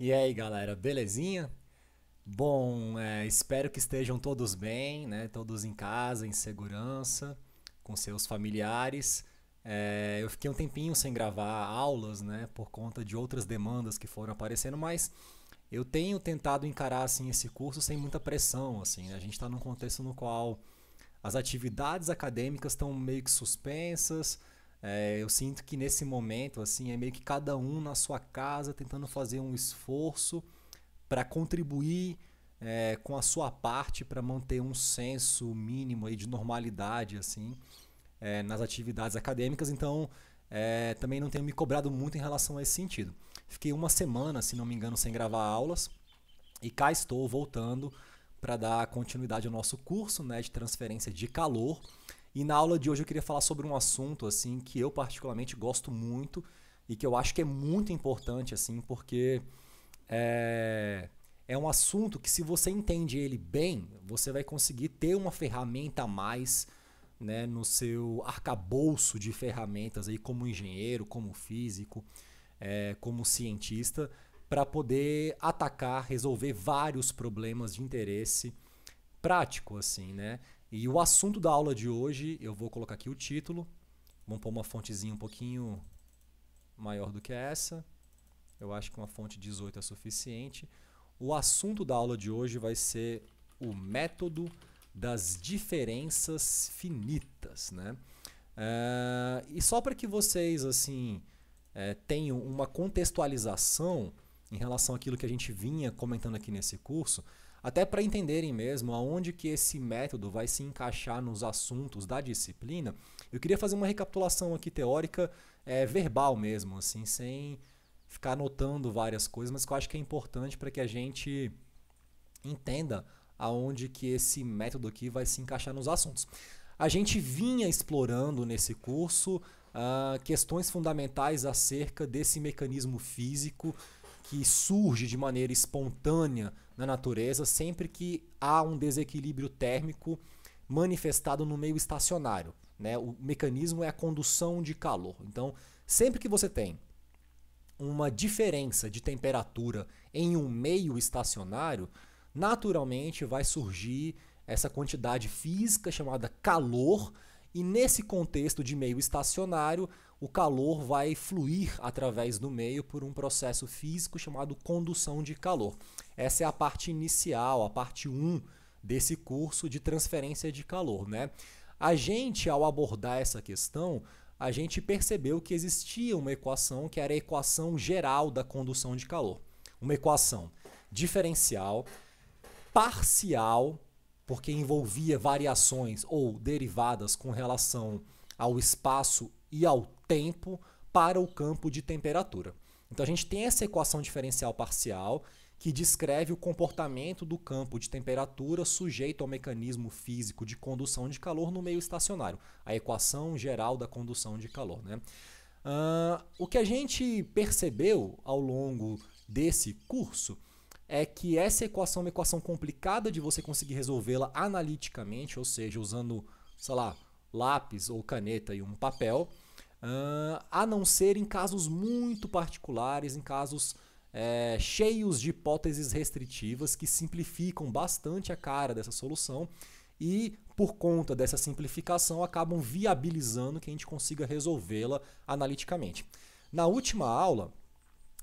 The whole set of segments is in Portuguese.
E aí, galera, belezinha? Bom, é, espero que estejam todos bem, né? Todos em casa, em segurança, com seus familiares. É, eu fiquei um tempinho sem gravar aulas, né? Por conta de outras demandas que foram aparecendo, mas eu tenho tentado encarar assim esse curso sem muita pressão, assim. Né? A gente está num contexto no qual as atividades acadêmicas estão meio que suspensas é, eu sinto que nesse momento, assim, é meio que cada um na sua casa tentando fazer um esforço para contribuir é, com a sua parte para manter um senso mínimo aí de normalidade, assim, é, nas atividades acadêmicas. Então, é, também não tenho me cobrado muito em relação a esse sentido. Fiquei uma semana, se não me engano, sem gravar aulas e cá estou voltando para dar continuidade ao nosso curso né, de transferência de calor. E na aula de hoje eu queria falar sobre um assunto assim que eu particularmente gosto muito e que eu acho que é muito importante assim, porque é, é um assunto que se você entende ele bem, você vai conseguir ter uma ferramenta a mais né, no seu arcabouço de ferramentas aí como engenheiro, como físico, é, como cientista, para poder atacar, resolver vários problemas de interesse prático, assim, né? E o assunto da aula de hoje, eu vou colocar aqui o título. Vamos pôr uma fontezinha um pouquinho maior do que essa. Eu acho que uma fonte 18 é suficiente. O assunto da aula de hoje vai ser o método das diferenças finitas, né? É, e só para que vocês assim é, tenham uma contextualização em relação àquilo que a gente vinha comentando aqui nesse curso, até para entenderem mesmo aonde que esse método vai se encaixar nos assuntos da disciplina, eu queria fazer uma recapitulação aqui teórica, é, verbal mesmo, assim, sem ficar anotando várias coisas, mas que eu acho que é importante para que a gente entenda aonde que esse método aqui vai se encaixar nos assuntos. A gente vinha explorando nesse curso uh, questões fundamentais acerca desse mecanismo físico que surge de maneira espontânea na natureza sempre que há um desequilíbrio térmico manifestado no meio estacionário. Né? O mecanismo é a condução de calor. Então, sempre que você tem uma diferença de temperatura em um meio estacionário, naturalmente vai surgir essa quantidade física chamada calor, e nesse contexto de meio estacionário, o calor vai fluir através do meio por um processo físico chamado condução de calor. Essa é a parte inicial, a parte 1 desse curso de transferência de calor, né? A gente, ao abordar essa questão, a gente percebeu que existia uma equação que era a equação geral da condução de calor. Uma equação diferencial, parcial, porque envolvia variações ou derivadas com relação ao espaço e ao tempo para o campo de temperatura. Então a gente tem essa equação diferencial parcial que descreve o comportamento do campo de temperatura sujeito ao mecanismo físico de condução de calor no meio estacionário, a equação geral da condução de calor. Né? Uh, o que a gente percebeu ao longo desse curso é que essa equação é uma equação complicada de você conseguir resolvê-la analiticamente, ou seja, usando, sei lá, lápis ou caneta e um papel, uh, a não ser em casos muito particulares, em casos é, cheios de hipóteses restritivas que simplificam bastante a cara dessa solução e, por conta dessa simplificação, acabam viabilizando que a gente consiga resolvê-la analiticamente. Na última aula,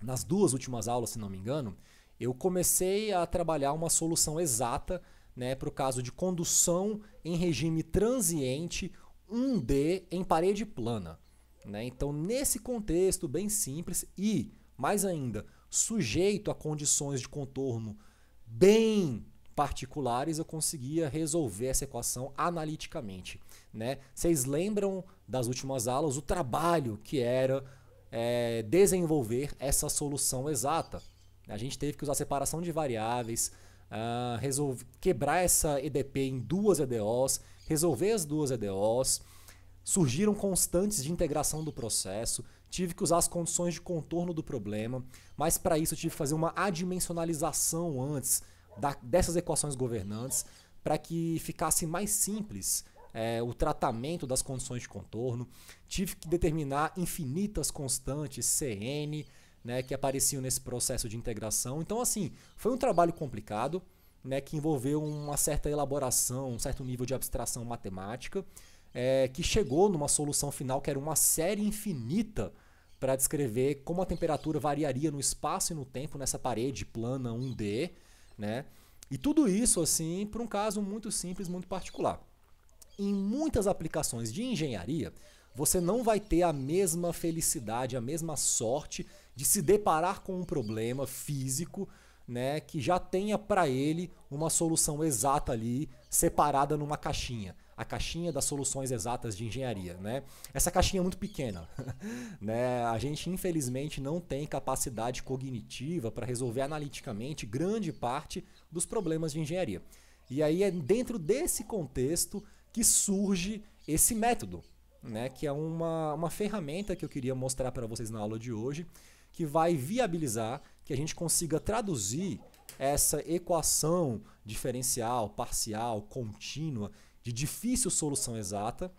nas duas últimas aulas, se não me engano, eu comecei a trabalhar uma solução exata né, para o caso de condução em regime transiente 1D em parede plana. Né? Então, nesse contexto bem simples e, mais ainda, sujeito a condições de contorno bem particulares, eu conseguia resolver essa equação analiticamente. Né? Vocês lembram das últimas aulas o trabalho que era é, desenvolver essa solução exata? A gente teve que usar separação de variáveis, ah, resolver, quebrar essa EDP em duas EDOs, resolver as duas EDOs. Surgiram constantes de integração do processo, tive que usar as condições de contorno do problema, mas para isso eu tive que fazer uma adimensionalização antes da, dessas equações governantes para que ficasse mais simples é, o tratamento das condições de contorno. Tive que determinar infinitas constantes, CN, né, que apareciam nesse processo de integração. Então, assim, foi um trabalho complicado, né, que envolveu uma certa elaboração, um certo nível de abstração matemática, é, que chegou numa solução final que era uma série infinita para descrever como a temperatura variaria no espaço e no tempo nessa parede plana 1D, né? E tudo isso assim por um caso muito simples, muito particular. Em muitas aplicações de engenharia, você não vai ter a mesma felicidade, a mesma sorte de se deparar com um problema físico, né, que já tenha para ele uma solução exata ali, separada numa caixinha. A caixinha das soluções exatas de engenharia, né? Essa caixinha é muito pequena, né? A gente infelizmente não tem capacidade cognitiva para resolver analiticamente grande parte dos problemas de engenharia. E aí é dentro desse contexto que surge esse método, né, que é uma, uma ferramenta que eu queria mostrar para vocês na aula de hoje, que vai viabilizar que a gente consiga traduzir essa equação diferencial, parcial, contínua, de difícil solução exata,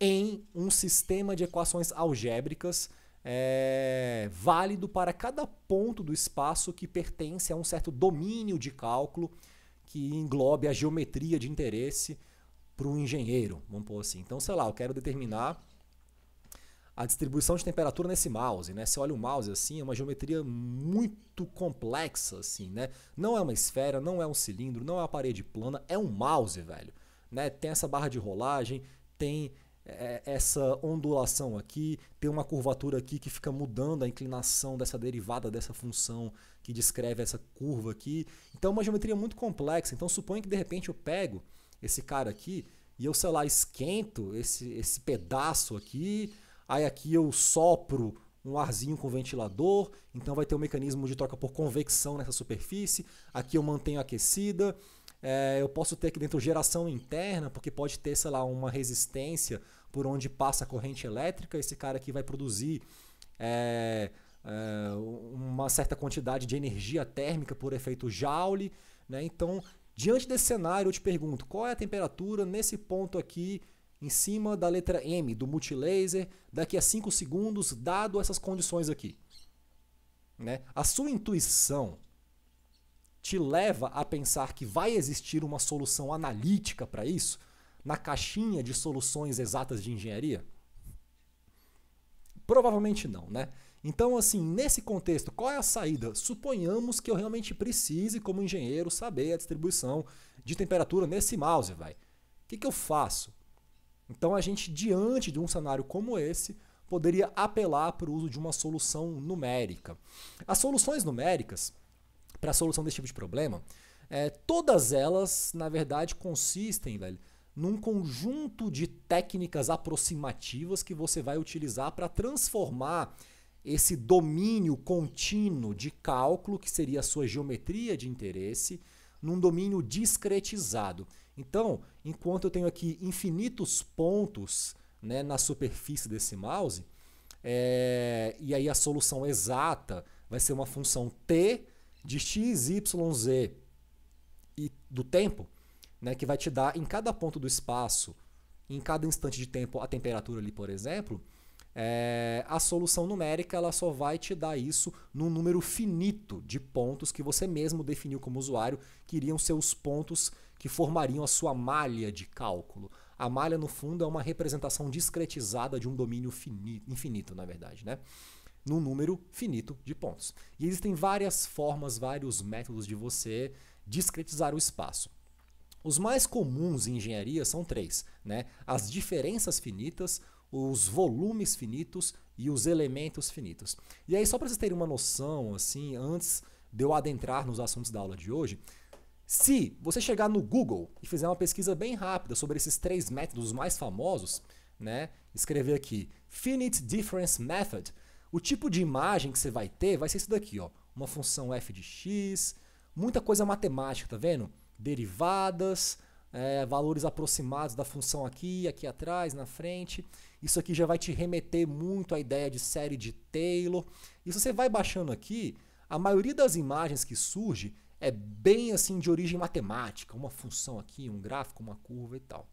em um sistema de equações algébricas é, válido para cada ponto do espaço que pertence a um certo domínio de cálculo que englobe a geometria de interesse para um engenheiro, vamos pôr assim. Então, sei lá, eu quero determinar a distribuição de temperatura nesse mouse, né? Você olha o mouse assim, é uma geometria muito complexa, assim, né? Não é uma esfera, não é um cilindro, não é uma parede plana, é um mouse, velho. Né? Tem essa barra de rolagem, tem é, é, essa ondulação aqui, tem uma curvatura aqui que fica mudando a inclinação dessa derivada dessa função que descreve essa curva aqui. Então é uma geometria muito complexa. Então suponha que de repente eu pego esse cara aqui, e eu, sei lá, esquento esse, esse pedaço aqui, aí aqui eu sopro um arzinho com ventilador, então vai ter um mecanismo de troca por convecção nessa superfície, aqui eu mantenho aquecida, é, eu posso ter aqui dentro geração interna, porque pode ter, sei lá, uma resistência por onde passa a corrente elétrica, esse cara aqui vai produzir é, é, uma certa quantidade de energia térmica por efeito Joule, né? então Diante desse cenário, eu te pergunto: qual é a temperatura nesse ponto aqui, em cima da letra M do multilaser, daqui a 5 segundos, dado essas condições aqui? Né? A sua intuição te leva a pensar que vai existir uma solução analítica para isso na caixinha de soluções exatas de engenharia? Provavelmente não, né? Então, assim, nesse contexto, qual é a saída? Suponhamos que eu realmente precise, como engenheiro, saber a distribuição de temperatura nesse mouse, vai. O que, que eu faço? Então, a gente, diante de um cenário como esse, poderia apelar para o uso de uma solução numérica. As soluções numéricas, para a solução desse tipo de problema, é, todas elas, na verdade, consistem, velho, num conjunto de técnicas aproximativas que você vai utilizar para transformar esse domínio contínuo de cálculo, que seria a sua geometria de interesse, num domínio discretizado. Então, enquanto eu tenho aqui infinitos pontos né, na superfície desse mouse, é, e aí a solução exata vai ser uma função t de x, y, z e do tempo, né, que vai te dar em cada ponto do espaço, em cada instante de tempo, a temperatura ali, por exemplo, é, a solução numérica ela só vai te dar isso num número finito de pontos que você mesmo definiu como usuário, que iriam ser os pontos que formariam a sua malha de cálculo. A malha, no fundo, é uma representação discretizada de um domínio finito, infinito, na verdade, né? Num número finito de pontos. E existem várias formas, vários métodos de você discretizar o espaço. Os mais comuns em engenharia são três, né? As diferenças finitas, os volumes finitos e os elementos finitos. E aí, só para vocês terem uma noção, assim, antes de eu adentrar nos assuntos da aula de hoje, se você chegar no Google e fizer uma pesquisa bem rápida sobre esses três métodos mais famosos, né? Escrever aqui finite difference method, o tipo de imagem que você vai ter vai ser isso daqui, ó, uma função f de x, muita coisa matemática, tá vendo? Derivadas, é, valores aproximados da função aqui, aqui atrás, na frente. Isso aqui já vai te remeter muito à ideia de série de Taylor. E se você vai baixando aqui, a maioria das imagens que surge é bem assim de origem matemática, uma função aqui, um gráfico, uma curva e tal.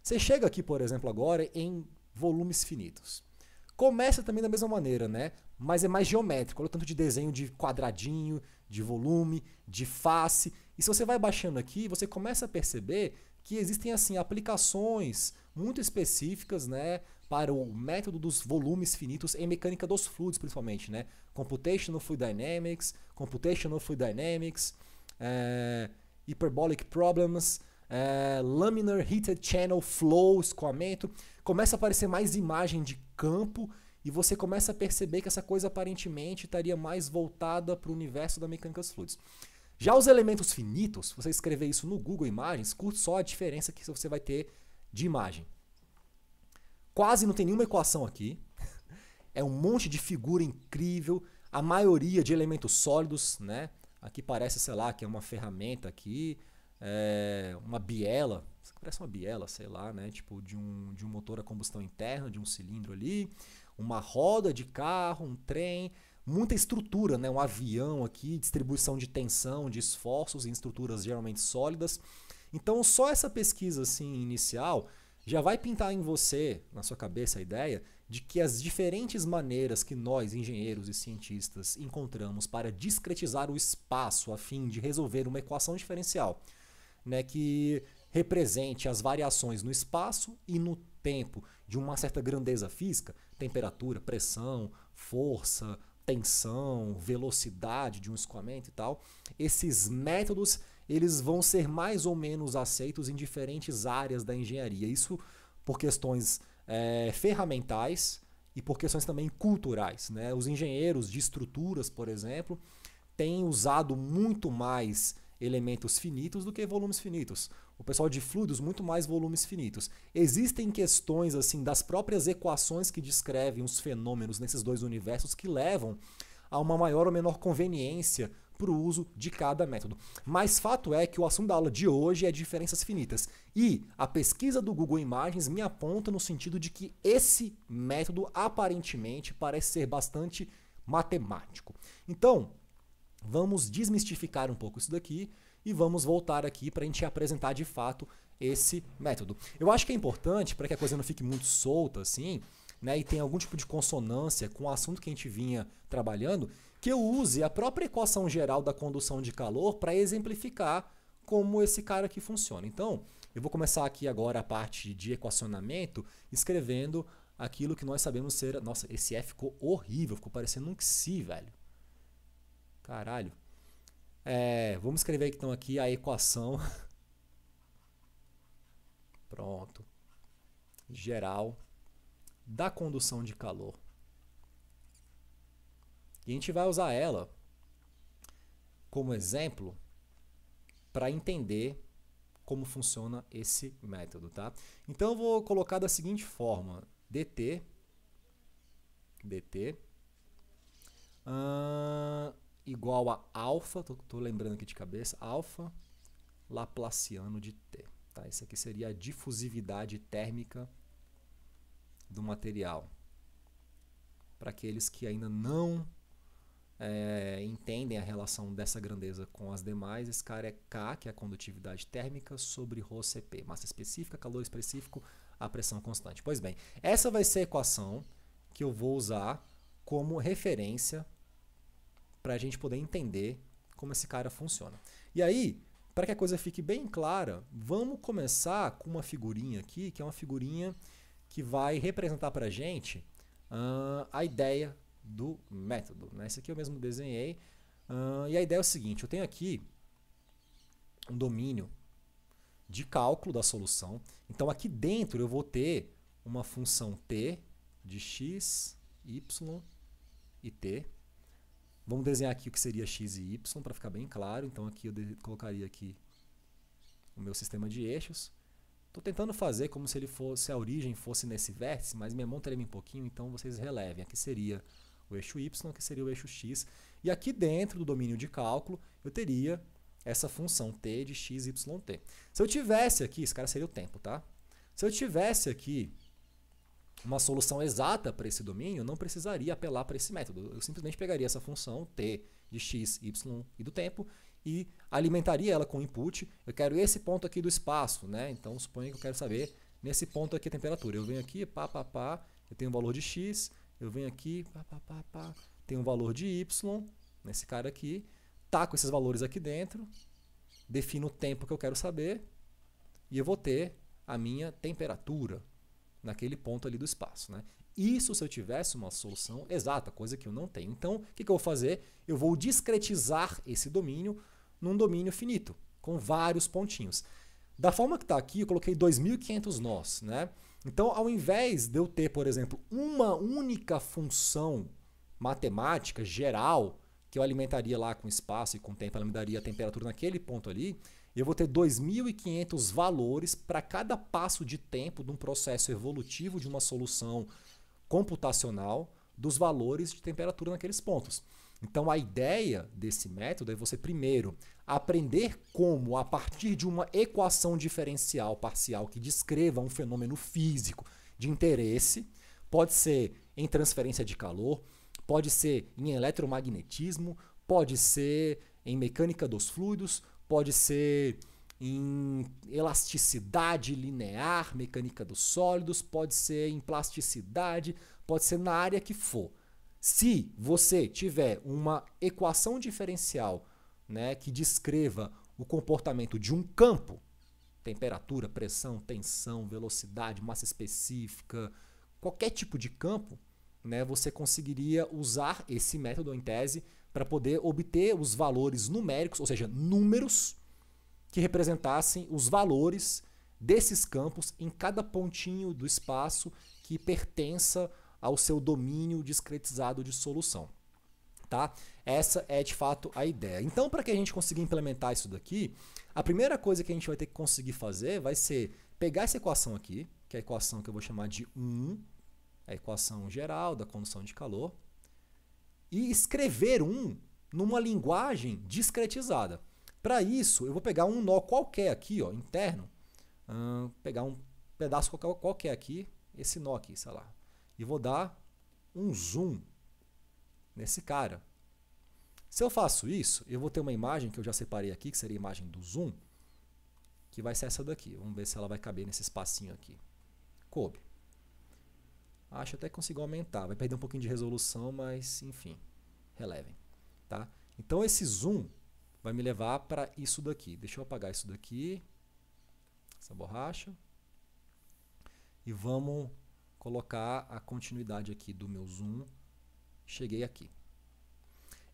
Você chega aqui, por exemplo, agora em volumes finitos. Começa também da mesma maneira, né? Mas é mais geométrico. Olha o tanto de desenho de quadradinho, de volume, de face. E se você vai baixando aqui, você começa a perceber que existem assim aplicações muito específicas, né, para o método dos volumes finitos em mecânica dos fluidos, principalmente, né? Computational Fluid Dynamics, Computational Fluid Dynamics, é, Hyperbolic Problems, é, Laminar Heated Channel Flow, escoamento. Começa a aparecer mais imagem de campo e você começa a perceber que essa coisa aparentemente estaria mais voltada para o universo da mecânica dos fluidos. Já os elementos finitos, você escrever isso no Google Imagens, curte só a diferença que você vai ter de imagem. Quase não tem nenhuma equação aqui. É um monte de figura incrível, a maioria de elementos sólidos, né? Aqui parece, sei lá, que é uma ferramenta aqui, é uma biela, parece uma biela, sei lá, né? Tipo de um, de um motor a combustão interna, de um cilindro ali, uma roda de carro, um trem, muita estrutura, né? um avião aqui, distribuição de tensão, de esforços em estruturas geralmente sólidas. Então, só essa pesquisa assim, inicial já vai pintar em você, na sua cabeça, a ideia de que as diferentes maneiras que nós, engenheiros e cientistas, encontramos para discretizar o espaço a fim de resolver uma equação diferencial, né, que represente as variações no espaço e no tempo de uma certa grandeza física, temperatura, pressão, força, tensão, velocidade de um escoamento e tal, esses métodos eles vão ser mais ou menos aceitos em diferentes áreas da engenharia. Isso por questões é, ferramentais e por questões também culturais. Né? Os engenheiros de estruturas, por exemplo, têm usado muito mais elementos finitos do que volumes finitos. O pessoal de fluidos, muito mais volumes finitos. Existem questões assim das próprias equações que descrevem os fenômenos nesses dois universos que levam a uma maior ou menor conveniência para o uso de cada método. Mas fato é que o assunto da aula de hoje é diferenças finitas. E a pesquisa do Google Imagens me aponta no sentido de que esse método aparentemente parece ser bastante matemático. Então, Vamos desmistificar um pouco isso daqui e vamos voltar aqui para a gente apresentar de fato esse método. Eu acho que é importante para que a coisa não fique muito solta assim, né, e tenha algum tipo de consonância com o assunto que a gente vinha trabalhando, que eu use a própria equação geral da condução de calor para exemplificar como esse cara aqui funciona. Então, eu vou começar aqui agora a parte de equacionamento, escrevendo aquilo que nós sabemos ser. Nossa, esse F ficou horrível, ficou parecendo um Xi, velho. Caralho. É, vamos escrever então aqui a equação. Pronto. Geral da condução de calor. E a gente vai usar ela como exemplo para entender como funciona esse método, tá? Então eu vou colocar da seguinte forma: dt dt uh, igual a alfa, tô, tô lembrando aqui de cabeça, alfa laplaciano de T. Tá? Isso aqui seria a difusividade térmica do material. Para aqueles que ainda não é, entendem a relação dessa grandeza com as demais, esse cara é K, que é a condutividade térmica, sobre Rho Cp, massa específica, calor específico, a pressão constante. Pois bem, essa vai ser a equação que eu vou usar como referência para a gente poder entender como esse cara funciona. E aí, para que a coisa fique bem clara, vamos começar com uma figurinha aqui, que é uma figurinha que vai representar para a gente uh, a ideia do método. Né? Esse aqui eu mesmo desenhei. Uh, e a ideia é o seguinte: eu tenho aqui um domínio de cálculo da solução. Então aqui dentro eu vou ter uma função t de x, y e t Vamos desenhar aqui o que seria x e y para ficar bem claro. Então aqui eu colocaria aqui o meu sistema de eixos. Estou tentando fazer como se ele fosse a origem fosse nesse vértice, mas minha mão treme um pouquinho, então vocês relevem. Aqui seria o eixo y, aqui seria o eixo x. E aqui dentro do domínio de cálculo, eu teria essa função t de x, y, t. Se eu tivesse aqui, esse cara seria o tempo, tá? Se eu tivesse aqui uma solução exata para esse domínio, não precisaria apelar para esse método. Eu simplesmente pegaria essa função t de x, y e do tempo e alimentaria ela com input. Eu quero esse ponto aqui do espaço, né? Então suponha que eu quero saber nesse ponto aqui a temperatura. Eu venho aqui, pá, pá, pá, eu tenho um valor de x, eu venho aqui, pá, pá, pá, pá, tenho um valor de y, nesse cara aqui, taco tá esses valores aqui dentro, defino o tempo que eu quero saber e eu vou ter a minha temperatura naquele ponto ali do espaço. Né? Isso se eu tivesse uma solução exata, coisa que eu não tenho. Então, o que, que eu vou fazer? Eu vou discretizar esse domínio num domínio finito, com vários pontinhos. Da forma que está aqui, eu coloquei 2.500 nós. Né? Então, ao invés de eu ter, por exemplo, uma única função matemática geral que eu alimentaria lá com espaço e com tempo, ela me daria a temperatura naquele ponto ali, eu vou ter 2.500 valores para cada passo de tempo de um processo evolutivo de uma solução computacional dos valores de temperatura naqueles pontos. Então, a ideia desse método é você, primeiro, aprender como, a partir de uma equação diferencial parcial que descreva um fenômeno físico de interesse, pode ser em transferência de calor, pode ser em eletromagnetismo, pode ser em mecânica dos fluidos, pode ser em elasticidade linear, mecânica dos sólidos, pode ser em plasticidade, pode ser na área que for. Se você tiver uma equação diferencial né, que descreva o comportamento de um campo, temperatura, pressão, tensão, velocidade, massa específica, qualquer tipo de campo, né, você conseguiria usar esse método em tese para poder obter os valores numéricos, ou seja, números que representassem os valores desses campos em cada pontinho do espaço que pertença ao seu domínio discretizado de solução. Tá? Essa é de fato a ideia. Então, para que a gente consiga implementar isso daqui, a primeira coisa que a gente vai ter que conseguir fazer vai ser pegar essa equação aqui, que é a equação que eu vou chamar de 1, a equação geral da condução de calor, e escrever um numa linguagem discretizada. Para isso, eu vou pegar um nó qualquer aqui, ó, interno, pegar um pedaço qualquer aqui, esse nó aqui, sei lá, e vou dar um zoom nesse cara. Se eu faço isso, eu vou ter uma imagem que eu já separei aqui, que seria a imagem do zoom, que vai ser essa daqui. Vamos ver se ela vai caber nesse espacinho aqui. Coube. Acho até que consigo aumentar. Vai perder um pouquinho de resolução, mas enfim, relevem. Tá? Então esse zoom vai me levar para isso daqui. Deixa eu apagar isso daqui, essa borracha. E vamos colocar a continuidade aqui do meu zoom. Cheguei aqui.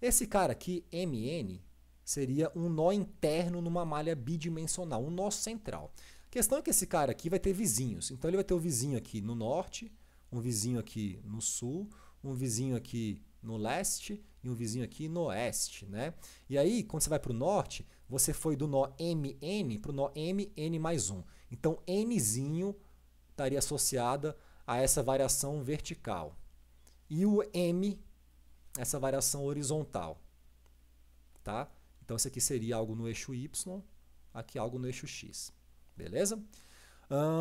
Esse cara aqui, MN, seria um nó interno numa malha bidimensional, um nó central. A questão é que esse cara aqui vai ter vizinhos. Então ele vai ter o vizinho aqui no norte, um vizinho aqui no sul, um vizinho aqui no leste e um vizinho aqui no oeste, né? E aí, quando você vai para o norte, você foi do nó MN para o nó MN mais 1. Então, Nzinho estaria associada a essa variação vertical. E o M, essa variação horizontal, tá? Então, isso aqui seria algo no eixo Y, aqui algo no eixo X, beleza?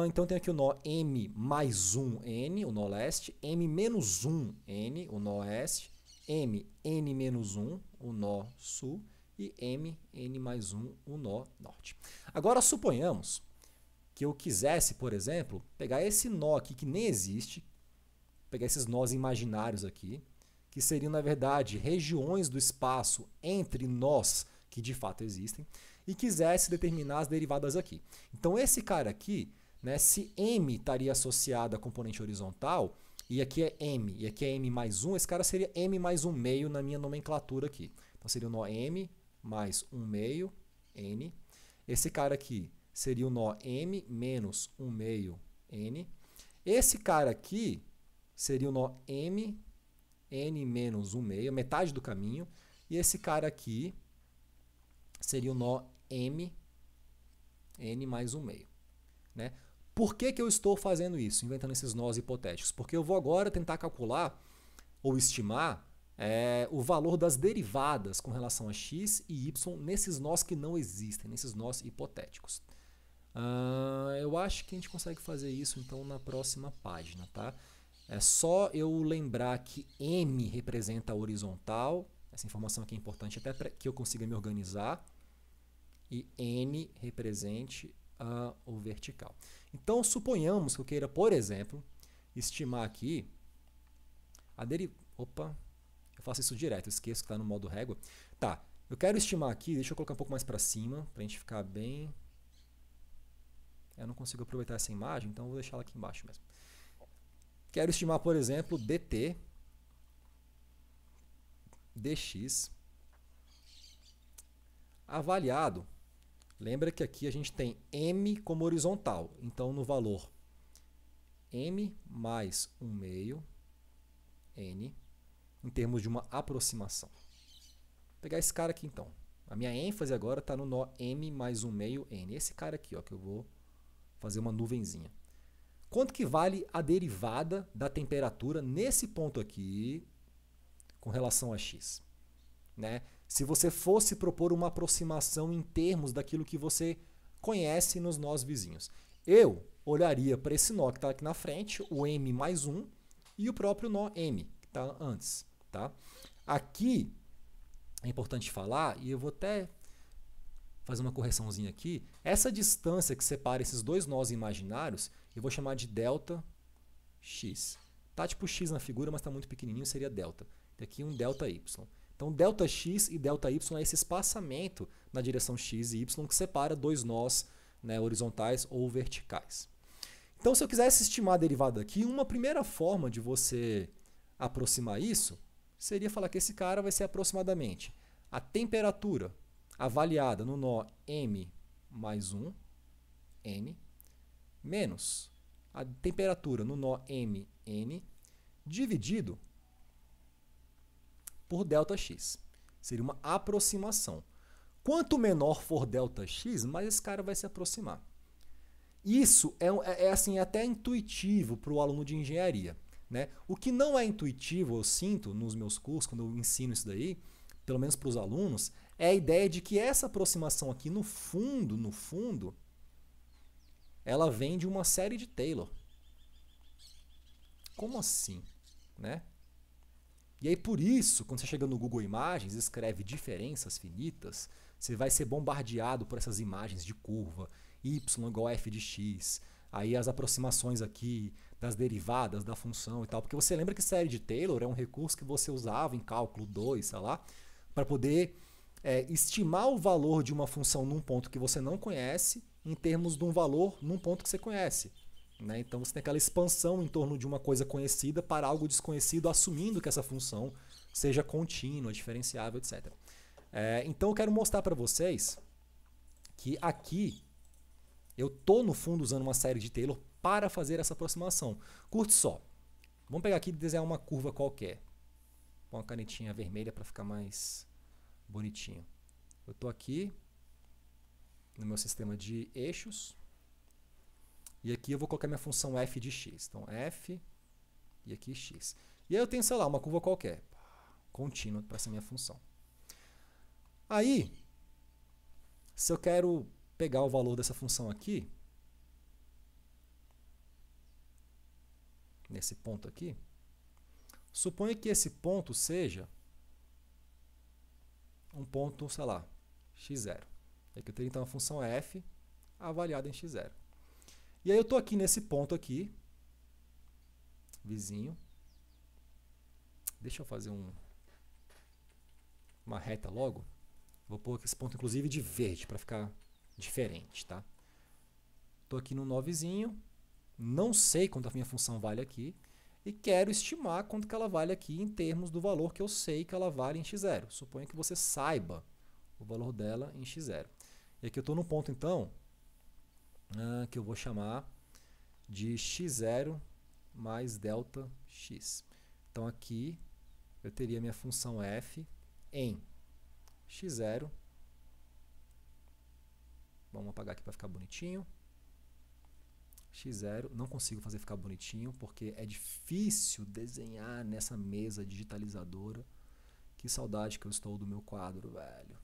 então tem aqui o nó M mais 1N, o nó leste, M menos 1N, o nó oeste, M, N menos 1, o nó sul, e M, N mais 1, o nó norte. Agora suponhamos que eu quisesse, por exemplo, pegar esse nó aqui que nem existe, pegar esses nós imaginários aqui, que seriam, na verdade, regiões do espaço entre nós que de fato existem, e quisesse determinar as derivadas aqui. Então, esse cara aqui, né? Se M estaria associado à componente horizontal, e aqui é M, e aqui é M mais 1, esse cara seria M mais 1 meio na minha nomenclatura aqui. Então seria o nó M mais 1 meio, N. Esse cara aqui seria o nó M menos 1 meio, N. Esse cara aqui seria o nó M, N menos 1 meio, metade do caminho. E esse cara aqui seria o nó M, N mais 1 meio. Né? Por que, que eu estou fazendo isso, inventando esses nós hipotéticos? Porque eu vou agora tentar calcular ou estimar é, o valor das derivadas com relação a x e y nesses nós que não existem, nesses nós hipotéticos. Uh, eu acho que a gente consegue fazer isso então na próxima página, tá? É só eu lembrar que m representa a horizontal, essa informação aqui é importante até para que eu consiga me organizar, e n represente uh, o vertical. Então, suponhamos que eu queira, por exemplo, estimar aqui a derivada. Opa, eu faço isso direto, esqueço que está no modo régua. Tá, eu quero estimar aqui, deixa eu colocar um pouco mais para cima, para a gente ficar bem... Eu não consigo aproveitar essa imagem, então vou deixar ela aqui embaixo mesmo. Quero estimar, por exemplo, dt dx avaliado Lembra que aqui a gente tem m como horizontal, então no valor m mais 1 meio n em termos de uma aproximação. Vou pegar esse cara aqui então. A minha ênfase agora está no nó m mais 1 meio n. Esse cara aqui ó, que eu vou fazer uma nuvenzinha. Quanto que vale a derivada da temperatura nesse ponto aqui com relação a x? Né? Se você fosse propor uma aproximação em termos daquilo que você conhece nos nós vizinhos, eu olharia para esse nó que está aqui na frente, o M mais um, e o próprio nó M, que está antes. Tá? Aqui é importante falar, e eu vou até fazer uma correçãozinha aqui, essa distância que separa esses dois nós imaginários, eu vou chamar de delta x. Tá tipo x na figura, mas está muito pequenininho, seria delta. Tem aqui um delta y. Então, delta x e delta y é esse espaçamento na direção x e y que separa dois nós né, horizontais ou verticais. Então, se eu quisesse estimar a derivada aqui, uma primeira forma de você aproximar isso seria falar que esse cara vai ser aproximadamente a temperatura avaliada no nó m mais 1, n, menos a temperatura no nó m, n, dividido por Δx. Seria uma aproximação. Quanto menor for Δx, mais esse cara vai se aproximar. Isso é, é, é assim, é até intuitivo para o aluno de engenharia. Né? O que não é intuitivo, eu sinto nos meus cursos, quando eu ensino isso daí, pelo menos para os alunos, é a ideia de que essa aproximação aqui, no fundo, no fundo, ela vem de uma série de Taylor. Como assim? Né? E aí por isso, quando você chega no Google Imagens, escreve diferenças finitas, você vai ser bombardeado por essas imagens de curva, y igual a f de x, aí as aproximações aqui das derivadas da função e tal, porque você lembra que série de Taylor é um recurso que você usava em cálculo 2, sei lá, para poder é, estimar o valor de uma função num ponto que você não conhece em termos de um valor num ponto que você conhece. Né? Então você tem aquela expansão em torno de uma coisa conhecida para algo desconhecido, assumindo que essa função seja contínua, diferenciável, etc. É, então eu quero mostrar para vocês que aqui eu tô no fundo usando uma série de Taylor para fazer essa aproximação. Curte só. Vamos pegar aqui e desenhar uma curva qualquer. com uma canetinha vermelha para ficar mais bonitinho. Eu estou aqui no meu sistema de eixos. E aqui eu vou colocar minha função f de x. Então, f e aqui x. E aí eu tenho, sei lá, uma curva qualquer, contínua para essa minha função. Aí, se eu quero pegar o valor dessa função aqui, nesse ponto aqui, suponha que esse ponto seja um ponto, sei lá, x0. Aqui eu teria então a função f avaliada em x0. E aí eu estou aqui nesse ponto aqui, vizinho. Deixa eu fazer um, uma reta logo. Vou pôr esse ponto inclusive de verde para ficar diferente, tá? Estou aqui no novezinho, não sei quanto a minha função vale aqui e quero estimar quanto que ela vale aqui em termos do valor que eu sei que ela vale em x0. Suponha que você saiba o valor dela em x0. E aqui eu estou no ponto então uh, que eu vou chamar de x0 mais delta x. Então aqui eu teria minha função f em x0. Vamos apagar aqui para ficar bonitinho. x0, não consigo fazer ficar bonitinho porque é difícil desenhar nessa mesa digitalizadora. Que saudade que eu estou do meu quadro, velho.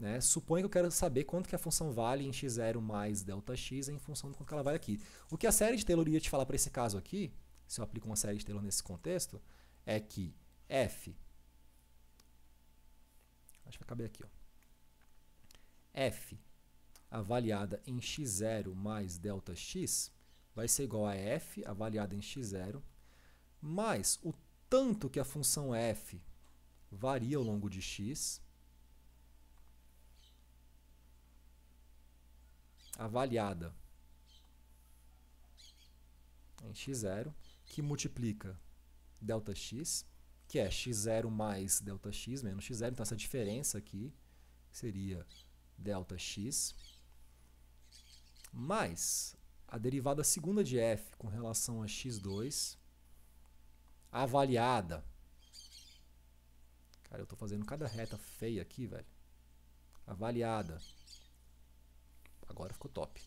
Né? Suponha que eu quero saber quanto que a função vale em x0 mais Δx em função de quanto ela vale aqui. O que a série de Taylor ia te falar para esse caso aqui, se eu aplico uma série de Taylor nesse contexto, é que f... Acho que acabei aqui. Ó, f avaliada em x0 mais Δx vai ser igual a f avaliada em x0 mais o tanto que a função f varia ao longo de x avaliada em x0, que multiplica Δx, que é x0 mais Δx menos x0. Então, essa diferença aqui seria Δx mais a derivada segunda de f com relação a x2 avaliada. Cara, eu estou fazendo cada reta feia aqui, velho. Avaliada. Agora ficou top.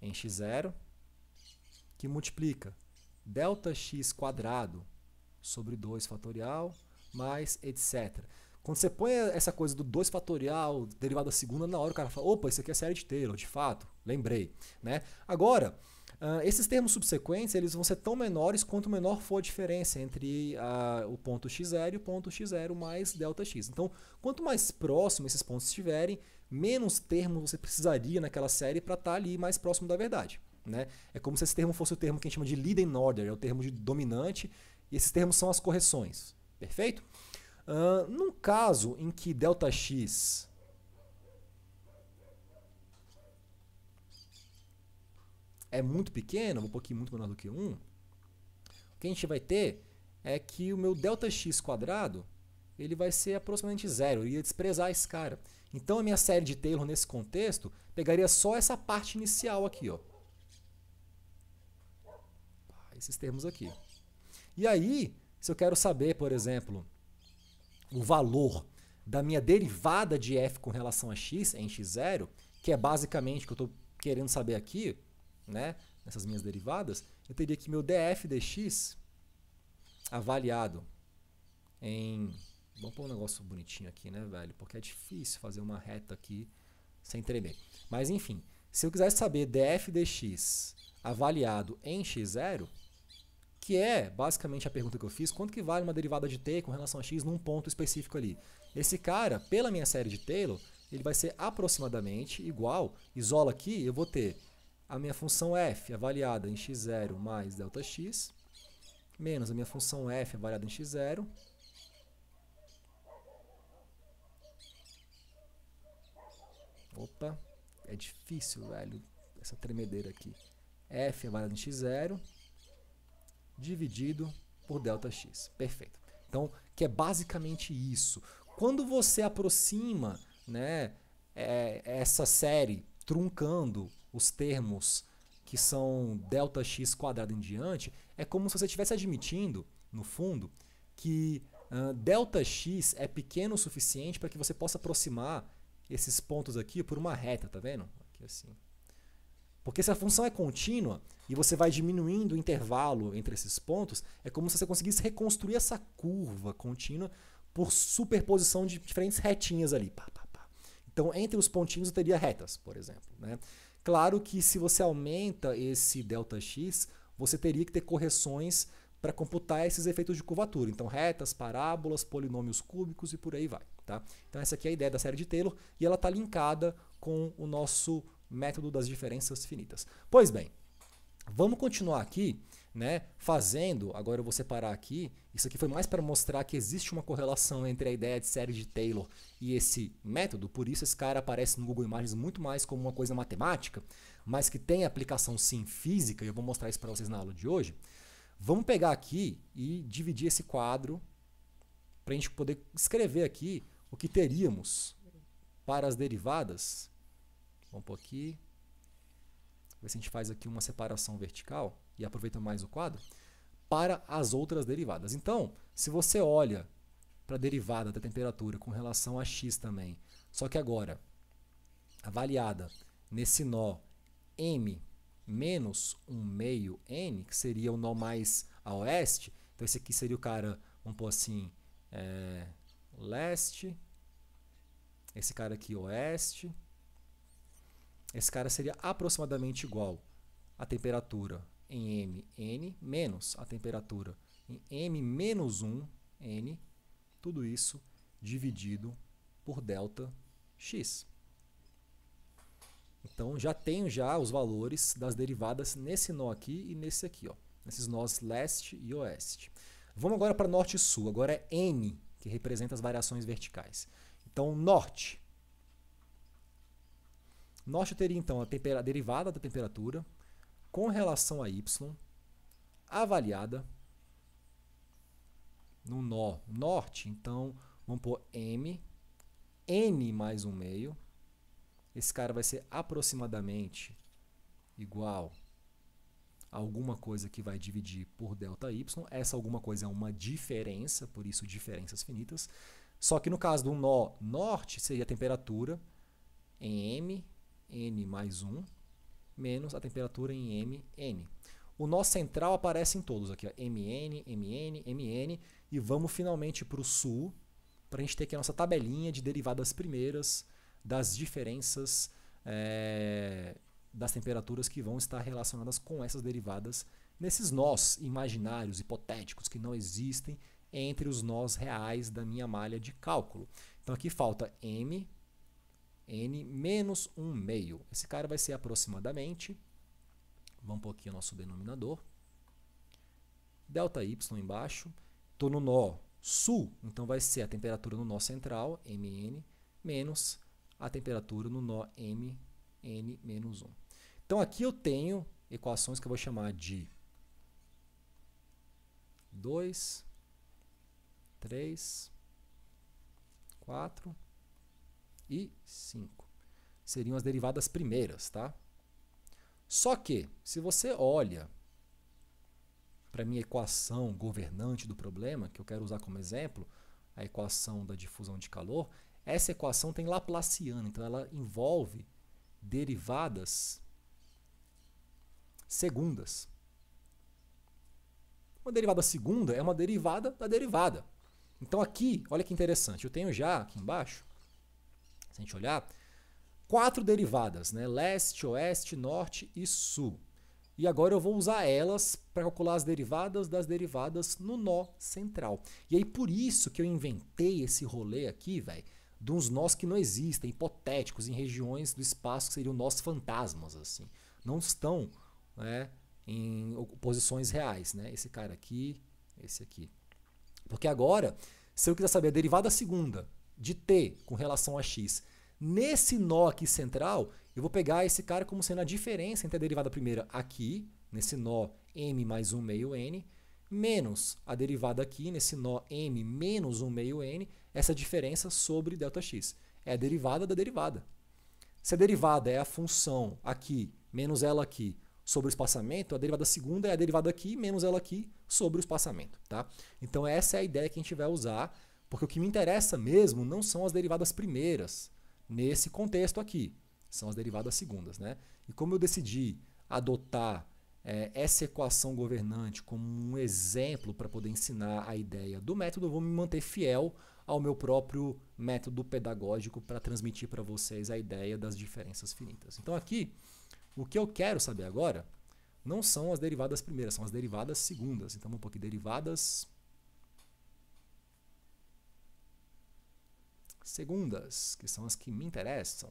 Em x0, que multiplica delta x quadrado sobre 2 fatorial, mais etc. Quando você põe essa coisa do 2 fatorial derivada segunda, na hora o cara fala, opa, isso aqui é série de Taylor, de fato, lembrei. Né? Agora, uh, esses termos subsequentes eles vão ser tão menores quanto menor for a diferença entre uh, o ponto x0 e o ponto x0 mais delta x. Então, quanto mais próximo esses pontos estiverem, menos termos você precisaria naquela série para estar tá ali mais próximo da verdade. Né? É como se esse termo fosse o termo que a gente chama de leading order, é o termo de dominante, e esses termos são as correções. Perfeito? Uh, num caso em que ΔX é muito pequeno, vou um pouquinho muito menor do que 1, o que a gente vai ter é que o meu ΔX quadrado ele vai ser aproximadamente zero, eu ia desprezar esse cara. Então a minha série de Taylor nesse contexto pegaria só essa parte inicial aqui, ó. Ah, esses termos aqui. E aí, se eu quero saber, por exemplo, o valor da minha derivada de f com relação a x em x0, que é basicamente o que eu estou querendo saber aqui, né, nessas minhas derivadas, eu teria que meu df dx avaliado em Vamos pôr um negócio bonitinho aqui, né, velho? Porque é difícil fazer uma reta aqui sem tremer. Mas enfim, se eu quisesse saber df dx avaliado em x0, que é basicamente a pergunta que eu fiz, quanto que vale uma derivada de t com relação a x num ponto específico ali? Esse cara, pela minha série de Taylor, ele vai ser aproximadamente igual, isola aqui, eu vou ter a minha função f avaliada em x0 mais delta x, menos a minha função f avaliada em x0 Opa, é difícil, velho, essa tremedeira aqui. F avaliando é em x0 dividido por Δx. Perfeito. Então, que é basicamente isso. Quando você aproxima né, é, essa série truncando os termos que são Δx quadrado em diante, é como se você estivesse admitindo, no fundo, que uh, Δx é pequeno o suficiente para que você possa aproximar esses pontos aqui por uma reta, tá vendo? Aqui assim. Porque se a função é contínua e você vai diminuindo o intervalo entre esses pontos, é como se você conseguisse reconstruir essa curva contínua por superposição de diferentes retinhas ali. Pá, pá, pá. Então, entre os pontinhos eu teria retas, por exemplo. Né? Claro que se você aumenta esse Δx, você teria que ter correções para computar esses efeitos de curvatura. Então, retas, parábolas, polinômios cúbicos e por aí vai. Tá? Então essa aqui é a ideia da série de Taylor e ela está linkada com o nosso método das diferenças finitas. Pois bem, vamos continuar aqui né, fazendo, agora eu vou separar aqui, isso aqui foi mais para mostrar que existe uma correlação entre a ideia de série de Taylor e esse método, por isso esse cara aparece no Google Imagens muito mais como uma coisa matemática, mas que tem aplicação sim física, e eu vou mostrar isso para vocês na aula de hoje. Vamos pegar aqui e dividir esse quadro para a gente poder escrever aqui o que teríamos para as derivadas. Vamos por aqui. Ver se a gente faz aqui uma separação vertical e aproveita mais o quadro. Para as outras derivadas. Então, se você olha para a derivada da temperatura com relação a x também, só que agora avaliada nesse nó m menos 1 meio n, que seria o nó mais a oeste, então esse aqui seria o cara, vamos pôr assim, é, leste. Esse cara aqui, oeste. Esse cara seria aproximadamente igual à temperatura em Mn menos a temperatura em M menos 1, N, tudo isso dividido por delta x. Então já tenho já os valores das derivadas nesse nó aqui e nesse aqui, ó, nesses nós leste e oeste. Vamos agora para norte e sul. Agora é n que representa as variações verticais. Então, norte. Norte teria então a, a derivada da temperatura com relação a y avaliada no nó norte. Então, vamos pôr m, n mais um meio. Esse cara vai ser aproximadamente igual alguma coisa que vai dividir por delta y. Essa alguma coisa é uma diferença, por isso diferenças finitas. Só que no caso do nó norte, seria a temperatura em m, n mais 1, menos a temperatura em m, n. O nó central aparece em todos aqui, ó, mn, mn, mn. E vamos finalmente para o sul, para a gente ter aqui a nossa tabelinha de derivadas primeiras das diferenças é, das temperaturas que vão estar relacionadas com essas derivadas nesses nós imaginários, hipotéticos, que não existem entre os nós reais da minha malha de cálculo. Então aqui falta m, n menos 1 meio. Esse cara vai ser aproximadamente, vamos pôr aqui o nosso denominador, delta y embaixo, estou no nó sul, então vai ser a temperatura no nó central, mn, menos a temperatura no nó n menos 1. Então aqui eu tenho equações que eu vou chamar de 2, 3, 4 e 5. Seriam as derivadas primeiras, tá? Só que, se você olha para a minha equação governante do problema, que eu quero usar como exemplo, a equação da difusão de calor, essa equação tem Laplaciana, então ela envolve derivadas segundas. Uma derivada segunda é uma derivada da derivada. Então aqui, olha que interessante, eu tenho já aqui embaixo, se a gente olhar, quatro derivadas, né? leste, oeste, norte e sul. E agora eu vou usar elas para calcular as derivadas das derivadas no nó central. E aí por isso que eu inventei esse rolê aqui, velho, de uns nós que não existem, hipotéticos, em regiões do espaço que seriam nós fantasmas, assim. Não estão né, em posições reais. Né? Esse cara aqui, esse aqui. Porque agora, se eu quiser saber a derivada segunda de t com relação a x Nesse nó aqui central, eu vou pegar esse cara como sendo a diferença entre a derivada primeira aqui, nesse nó m mais 1 meio n, menos a derivada aqui, nesse nó m menos 1 meio n, essa diferença sobre Δx. É a derivada da derivada. Se a derivada é a função aqui, menos ela aqui, sobre o espaçamento, a derivada segunda é a derivada aqui menos ela aqui sobre o espaçamento, tá? Então essa é a ideia que a gente vai usar, porque o que me interessa mesmo não são as derivadas primeiras nesse contexto aqui, são as derivadas segundas, né? E como eu decidi adotar é, essa equação governante como um exemplo para poder ensinar a ideia do método, eu vou me manter fiel ao meu próprio método pedagógico para transmitir para vocês a ideia das diferenças finitas. Então aqui o que eu quero saber agora não são as derivadas primeiras, são as derivadas segundas. Então vamos pôr aqui derivadas segundas, que são as que me interessam.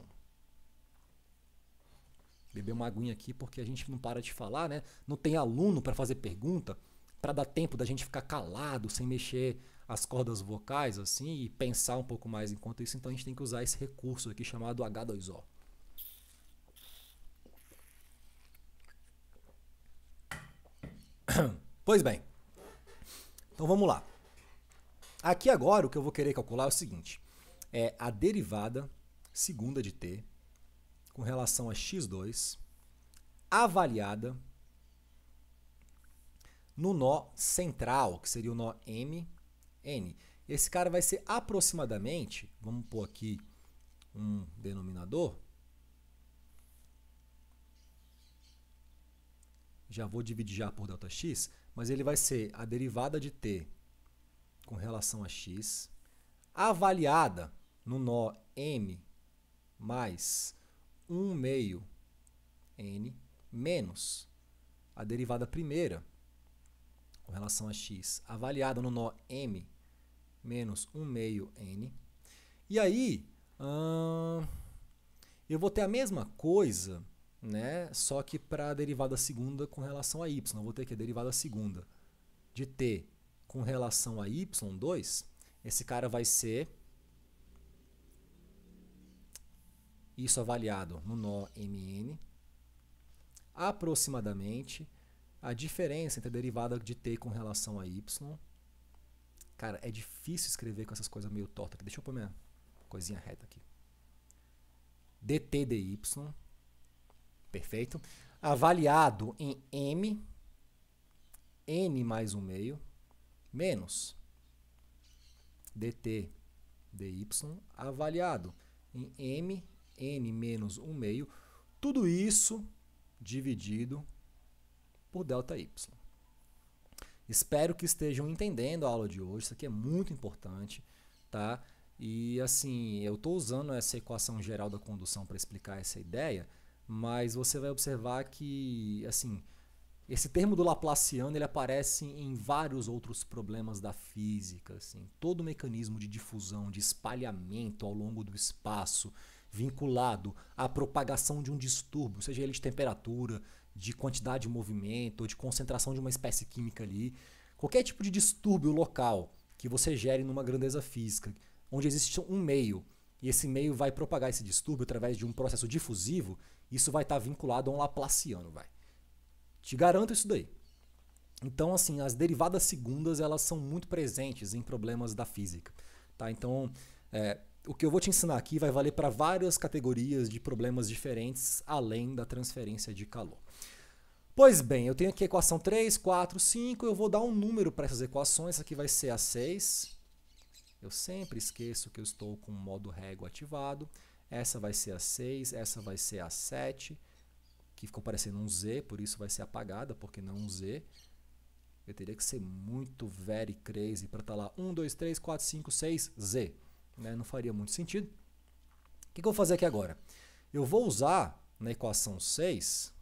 Beber uma aguinha aqui porque a gente não para de falar, né? Não tem aluno para fazer pergunta, para dar tempo da gente ficar calado, sem mexer as cordas vocais assim e pensar um pouco mais enquanto isso, então a gente tem que usar esse recurso aqui chamado H2O. Pois bem. Então vamos lá. Aqui agora o que eu vou querer calcular é o seguinte: é a derivada segunda de t com relação a x2 avaliada no nó central, que seria o nó M, N. Esse cara vai ser aproximadamente, vamos pôr aqui um denominador, já vou dividir já por Δx, mas ele vai ser a derivada de t com relação a x, avaliada no nó m mais 1 meio n menos a derivada primeira com relação a x, avaliada no nó m menos 1 meio n. E aí, hum, eu vou ter a mesma coisa né? Só que para a derivada segunda com relação a y, eu vou ter que a é derivada segunda de t com relação a y2, esse cara vai ser isso avaliado no nó mn aproximadamente a diferença entre a derivada de t com relação a y. Cara, é difícil escrever com essas coisas meio tortas aqui. Deixa eu pôr minha coisinha reta aqui. dt dy Perfeito? Avaliado em M, N mais um meio, menos DT, DY, avaliado em M, N menos um meio, tudo isso dividido por delta y Espero que estejam entendendo a aula de hoje, isso aqui é muito importante, tá? E assim, eu estou usando essa equação geral da condução para explicar essa ideia, mas você vai observar que, assim, esse termo do Laplaciano ele aparece em vários outros problemas da física, assim, todo o mecanismo de difusão, de espalhamento ao longo do espaço, vinculado à propagação de um distúrbio, seja ele de temperatura, de quantidade de movimento, ou de concentração de uma espécie química ali, qualquer tipo de distúrbio local que você gere numa grandeza física, onde existe um meio e esse meio vai propagar esse distúrbio através de um processo difusivo, isso vai estar tá vinculado a um laplaciano, vai. Te garanto isso daí. Então, assim, as derivadas segundas elas são muito presentes em problemas da física, tá? Então, é, o que eu vou te ensinar aqui vai valer para várias categorias de problemas diferentes, além da transferência de calor. Pois bem, eu tenho aqui a equação 3, 4, 5, eu vou dar um número para essas equações, essa aqui vai ser a 6. Eu sempre esqueço que eu estou com o modo régua ativado. Essa vai ser a 6, essa vai ser a 7, que ficou parecendo um Z, por isso vai ser apagada, porque não um Z. Eu teria que ser muito very crazy para estar tá lá 1, 2, 3, 4, 5, 6, Z. Né? Não faria muito sentido. O que, que eu vou fazer aqui agora? Eu vou usar na equação 6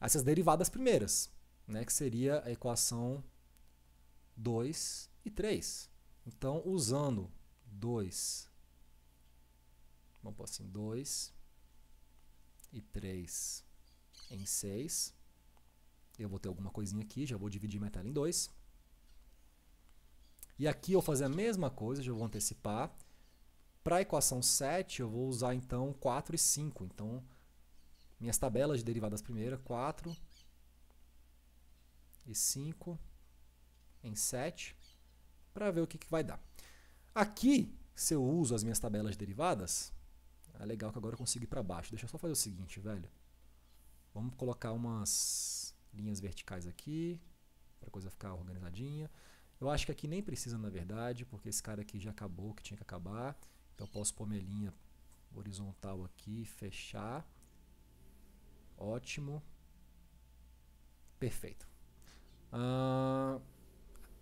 essas derivadas primeiras, né? que seria a equação 2 e 3. Então, usando 2 Vamos pôr assim, 2 e 3 em 6. Eu vou ter alguma coisinha aqui, já vou dividir minha tela em 2. E aqui eu vou fazer a mesma coisa, já vou antecipar. Para a equação 7, eu vou usar então 4 e 5. Então, minhas tabelas de derivadas primeira, 4 e 5 em 7, para ver o que, que vai dar. Aqui, se eu uso as minhas tabelas de derivadas, é legal que agora eu consigo ir para baixo. Deixa eu só fazer o seguinte, velho. Vamos colocar umas linhas verticais aqui, para a coisa ficar organizadinha. Eu acho que aqui nem precisa, na verdade, porque esse cara aqui já acabou, que tinha que acabar. Então eu posso pôr minha linha horizontal aqui, fechar. Ótimo. Perfeito.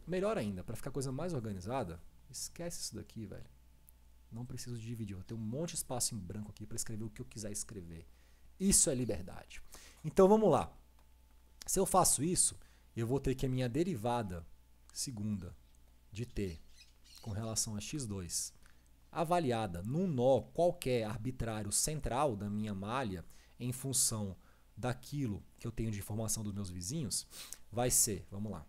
melhor ainda, para ficar coisa mais organizada, esquece isso daqui, velho. Não preciso dividir. Eu tenho um monte de espaço em branco aqui para escrever o que eu quiser escrever. Isso é liberdade. Então vamos lá. Se eu faço isso, eu vou ter que a minha derivada segunda de t com relação a x2 avaliada num nó qualquer arbitrário central da minha malha em função daquilo que eu tenho de informação dos meus vizinhos, vai ser, vamos lá,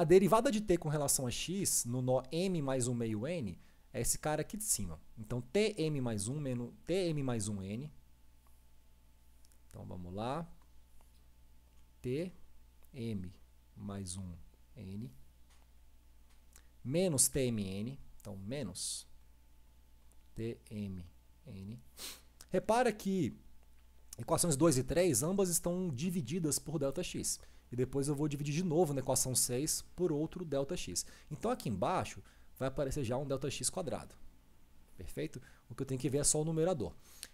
A derivada de t com relação a x, no nó m mais 1 meio n, é esse cara aqui de cima. Então, tm mais 1 menos tm mais 1n. Então, vamos lá. tm mais 1n menos tmn. Então, menos tmn. Repara que equações 2 e 3, ambas estão divididas por delta x e depois eu vou dividir de novo na equação 6 por outro Δx. Então aqui embaixo vai aparecer já um Δx quadrado. Perfeito? O que eu tenho que ver é só o numerador.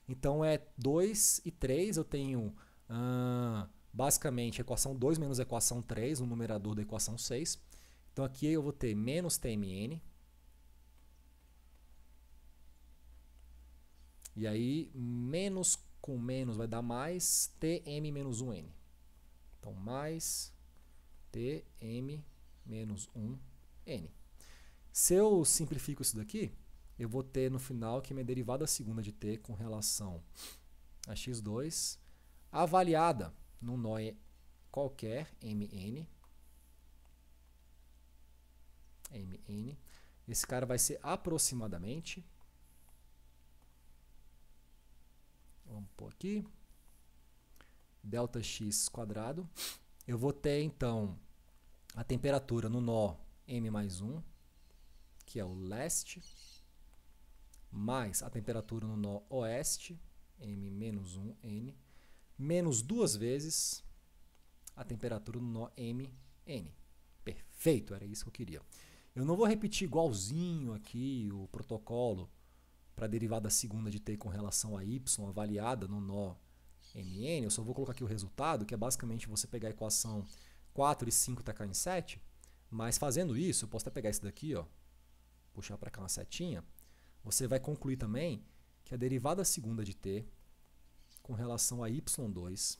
Então é 2 e 3, eu tenho ah, basicamente equação 2 menos equação 3, o numerador da equação 6. Então aqui eu vou ter menos Tmn. E aí, menos com menos vai dar mais Tm menos 1n. Então, mais tm menos 1n. Se eu simplifico isso daqui, eu vou ter no final que minha derivada segunda de t com relação a x2 avaliada num nó qualquer, mn, mn, esse cara vai ser aproximadamente, vamos pôr aqui, delta x quadrado. Eu vou ter então a temperatura no nó m mais 1, que é o leste, mais a temperatura no nó oeste, m menos 1, n, menos duas vezes a temperatura no nó m, n. Perfeito, era isso que eu queria. Eu não vou repetir igualzinho aqui o protocolo para a derivada segunda de t com relação a y avaliada no nó MN, eu só vou colocar aqui o resultado, que é basicamente você pegar a equação 4 e 5 até tacar em 7. Mas fazendo isso, eu posso até pegar isso daqui, ó, puxar para cá uma setinha. Você vai concluir também que a derivada segunda de t com relação a y2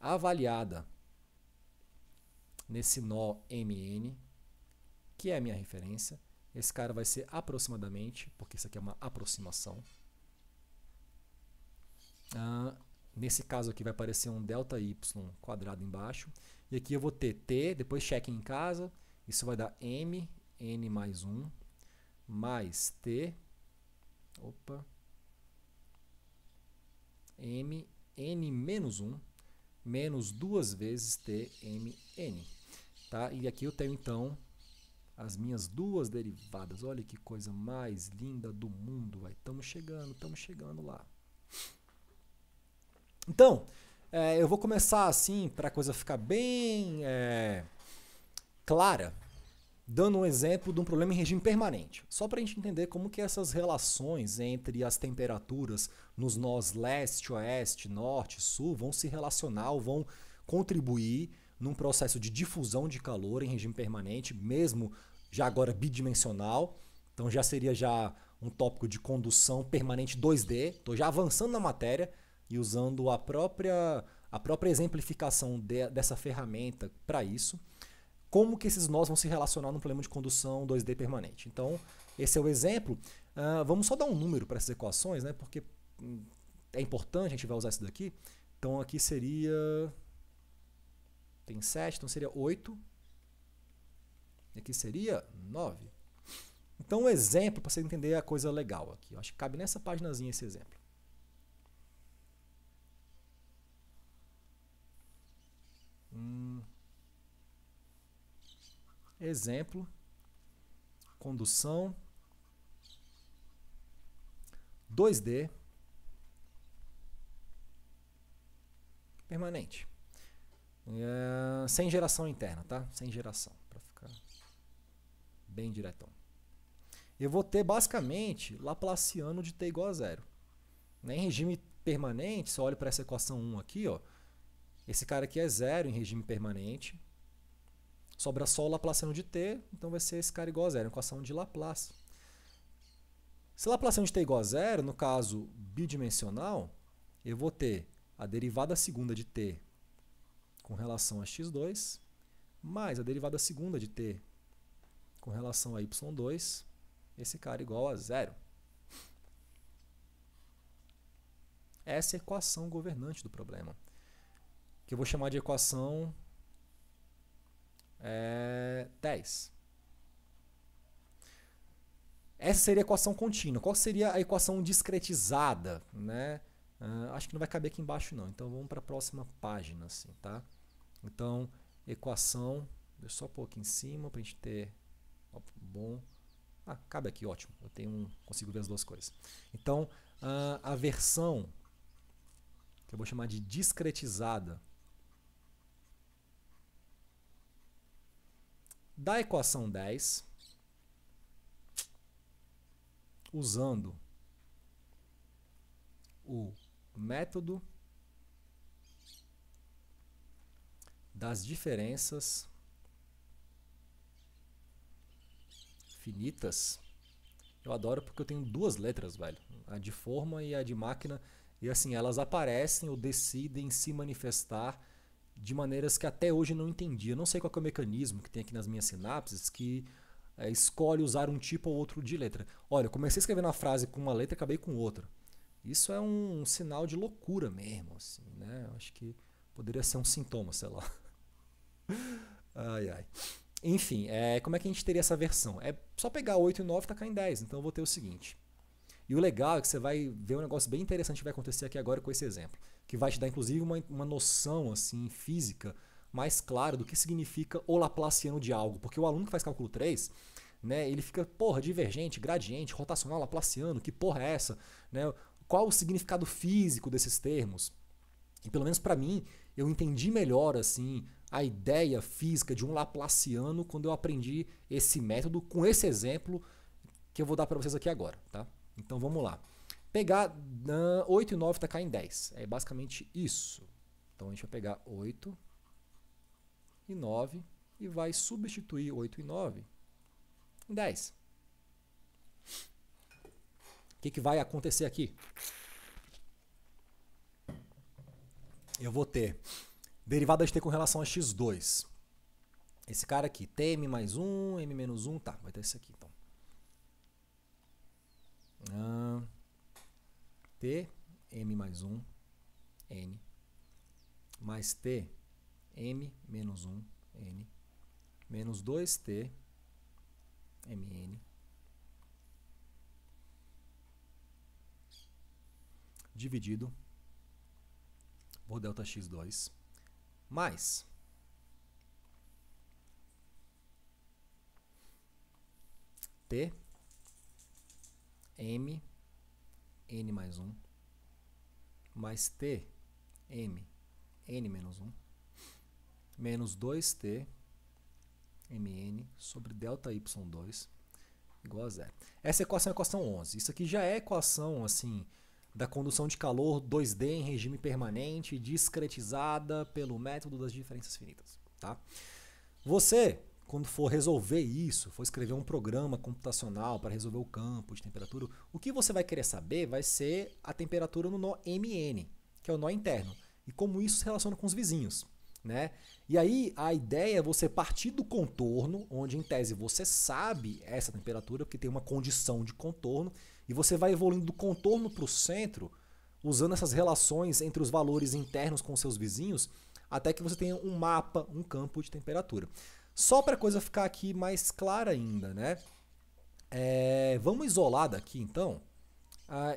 avaliada nesse nó mn, que é a minha referência, esse cara vai ser aproximadamente, porque isso aqui é uma aproximação, ah, Nesse caso aqui vai aparecer um delta y quadrado embaixo. E aqui eu vou ter t, depois cheque em casa. Isso vai dar m, n mais 1, mais t, opa, m, n menos 1, menos duas vezes t, m, n. Tá? E aqui eu tenho, então, as minhas duas derivadas. Olha que coisa mais linda do mundo. Estamos chegando, estamos chegando lá. Então, é, eu vou começar assim, para a coisa ficar bem é, clara, dando um exemplo de um problema em regime permanente. Só para a gente entender como que essas relações entre as temperaturas nos nós leste, oeste, norte, sul vão se relacionar ou vão contribuir num processo de difusão de calor em regime permanente, mesmo já agora bidimensional. Então já seria já um tópico de condução permanente 2D. Estou já avançando na matéria, e usando a própria, a própria exemplificação de, dessa ferramenta para isso, como que esses nós vão se relacionar num problema de condução 2D permanente. Então, esse é o exemplo. Uh, vamos só dar um número para essas equações, né? porque hum, é importante, a gente vai usar isso daqui. Então, aqui seria... Tem 7, então seria 8. E aqui seria 9. Então, um exemplo para você entender a coisa legal aqui. Eu acho que cabe nessa paginazinha esse exemplo. um exemplo, condução 2D permanente. É, sem geração interna, tá? Sem geração, para ficar bem diretão. Eu vou ter basicamente Laplaciano de t igual a zero. Em regime permanente, se eu olho para essa equação 1 aqui, ó, esse cara aqui é zero em regime permanente. Sobra só o Laplaciano de T, então vai ser esse cara igual a zero, equação de Laplace. Se Laplaciano de T é igual a zero, no caso bidimensional, eu vou ter a derivada segunda de T com relação a x2, mais a derivada segunda de T com relação a y2, esse cara igual a zero. Essa é a equação governante do problema que eu vou chamar de equação é, 10. Essa seria a equação contínua. Qual seria a equação discretizada? Né? Uh, acho que não vai caber aqui embaixo não. Então vamos para a próxima página. Assim, tá? Então, equação... Deixa eu só pôr aqui em cima para a gente ter... Ó, bom... Ah, cabe aqui, ótimo. Eu tenho um, consigo ver as duas coisas. Então, uh, a versão, que eu vou chamar de discretizada, da equação 10, usando o método das diferenças finitas. Eu adoro porque eu tenho duas letras, velho. A de forma e a de máquina. E assim, elas aparecem ou decidem se manifestar de maneiras que até hoje não entendi. Eu não sei qual é o mecanismo que tem aqui nas minhas sinapses que é, escolhe usar um tipo ou outro de letra. Olha, eu comecei escrevendo a frase com uma letra e acabei com outra. Isso é um, um sinal de loucura mesmo, assim, né? Eu acho que poderia ser um sintoma, sei lá. ai, ai. Enfim, é, como é que a gente teria essa versão? É só pegar 8 e 9 e tacar em 10. Então eu vou ter o seguinte. E o legal é que você vai ver um negócio bem interessante que vai acontecer aqui agora com esse exemplo que vai te dar inclusive uma, uma noção assim física mais clara do que significa o Laplaciano de algo, porque o aluno que faz cálculo 3, né, ele fica, porra, divergente, gradiente, rotacional, Laplaciano, que porra é essa, né? Qual o significado físico desses termos? E pelo menos para mim, eu entendi melhor assim a ideia física de um laplaciano quando eu aprendi esse método com esse exemplo que eu vou dar para vocês aqui agora, tá? Então vamos lá. Pegar uh, 8 e 9 tacar em 10. É basicamente isso. Então a gente vai pegar 8 e 9 e vai substituir 8 e 9 em 10. O que, que vai acontecer aqui? Eu vou ter derivada de t com relação a x2. Esse cara aqui, tm mais 1, m menos 1, tá, vai ter esse aqui então. Ah, T, M mais 1, N, mais T, M menos 1, N, menos 2T, MN, dividido por delta x2, mais T, M, n mais 1, mais t, m, n menos 1, menos 2t, mn, sobre delta y2, igual a zero. Essa equação é a equação 11. Isso aqui já é equação, assim, da condução de calor 2D em regime permanente, discretizada pelo método das diferenças finitas, tá? Você quando for resolver isso, for escrever um programa computacional para resolver o campo de temperatura, o que você vai querer saber vai ser a temperatura no nó MN, que é o nó interno, e como isso se relaciona com os vizinhos. Né? E aí a ideia é você partir do contorno, onde em tese você sabe essa temperatura, porque tem uma condição de contorno, e você vai evoluindo do contorno para o centro, usando essas relações entre os valores internos com seus vizinhos, até que você tenha um mapa, um campo de temperatura. Só para a coisa ficar aqui mais clara ainda, né? É, vamos isolar daqui então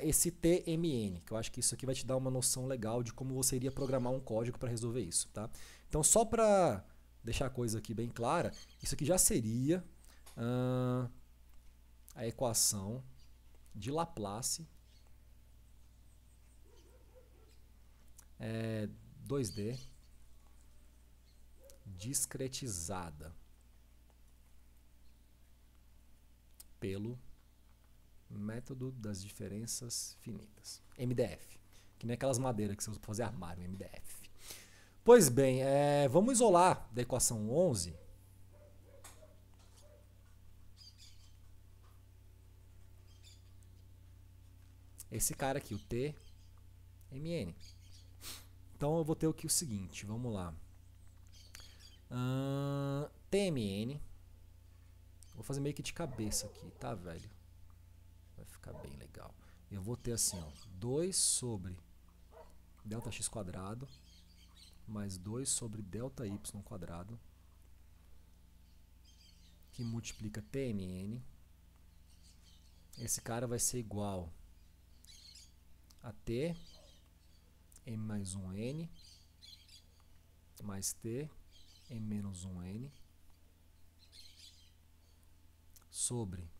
esse TMN, que eu acho que isso aqui vai te dar uma noção legal de como você iria programar um código para resolver isso, tá? Então só para deixar a coisa aqui bem clara, isso aqui já seria uh, a equação de Laplace é, 2D discretizada pelo método das diferenças finitas. MDF, que nem aquelas madeiras que você usa para fazer armário, MDF. Pois bem, é, vamos isolar da equação 11 esse cara aqui, o T, MN. Então eu vou ter que o seguinte, vamos lá. TMN. Vou fazer meio que de cabeça aqui, tá, velho? Vai ficar bem legal. Eu vou ter assim, ó, 2 sobre delta x quadrado mais 2 sobre delta y quadrado que multiplica TMN. Esse cara vai ser igual a T M mais 1N mais T M menos 1N sobre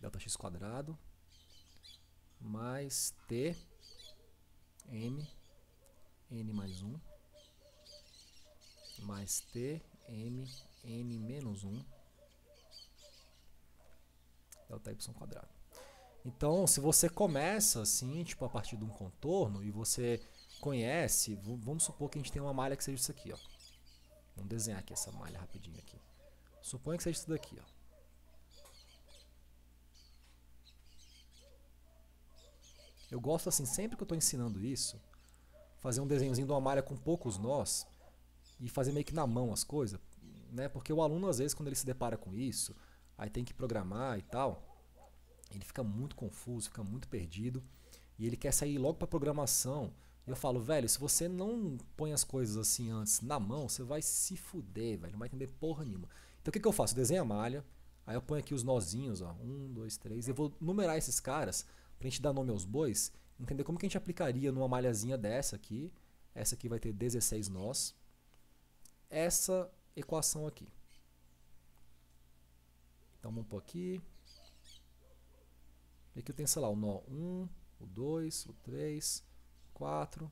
Δx quadrado mais t m n mais 1 mais t m n menos 1 delta y quadrado. Então, se você começa assim, tipo a partir de um contorno e você conhece, vamos supor que a gente tem uma malha que seja isso aqui, ó. Vamos desenhar aqui essa malha rapidinho aqui. Suponha que seja isso daqui, ó. Eu gosto assim, sempre que eu estou ensinando isso, fazer um desenhozinho de uma malha com poucos nós e fazer meio que na mão as coisas, né? Porque o aluno às vezes quando ele se depara com isso, aí tem que programar e tal, ele fica muito confuso, fica muito perdido e ele quer sair logo para programação. E eu falo, velho, se você não põe as coisas assim antes na mão, você vai se fuder, velho, não vai entender porra nenhuma. Então o que, que eu faço? Eu desenho a malha, aí eu ponho aqui os nozinhos, ó, um, dois, três, eu vou numerar esses caras para gente dar nome aos bois, entender como que a gente aplicaria numa malhazinha dessa aqui. Essa aqui vai ter 16 nós. Essa equação aqui. Então vamos pôr aqui. E aqui eu tenho, sei lá, o nó 1, o 2, o 3, 4,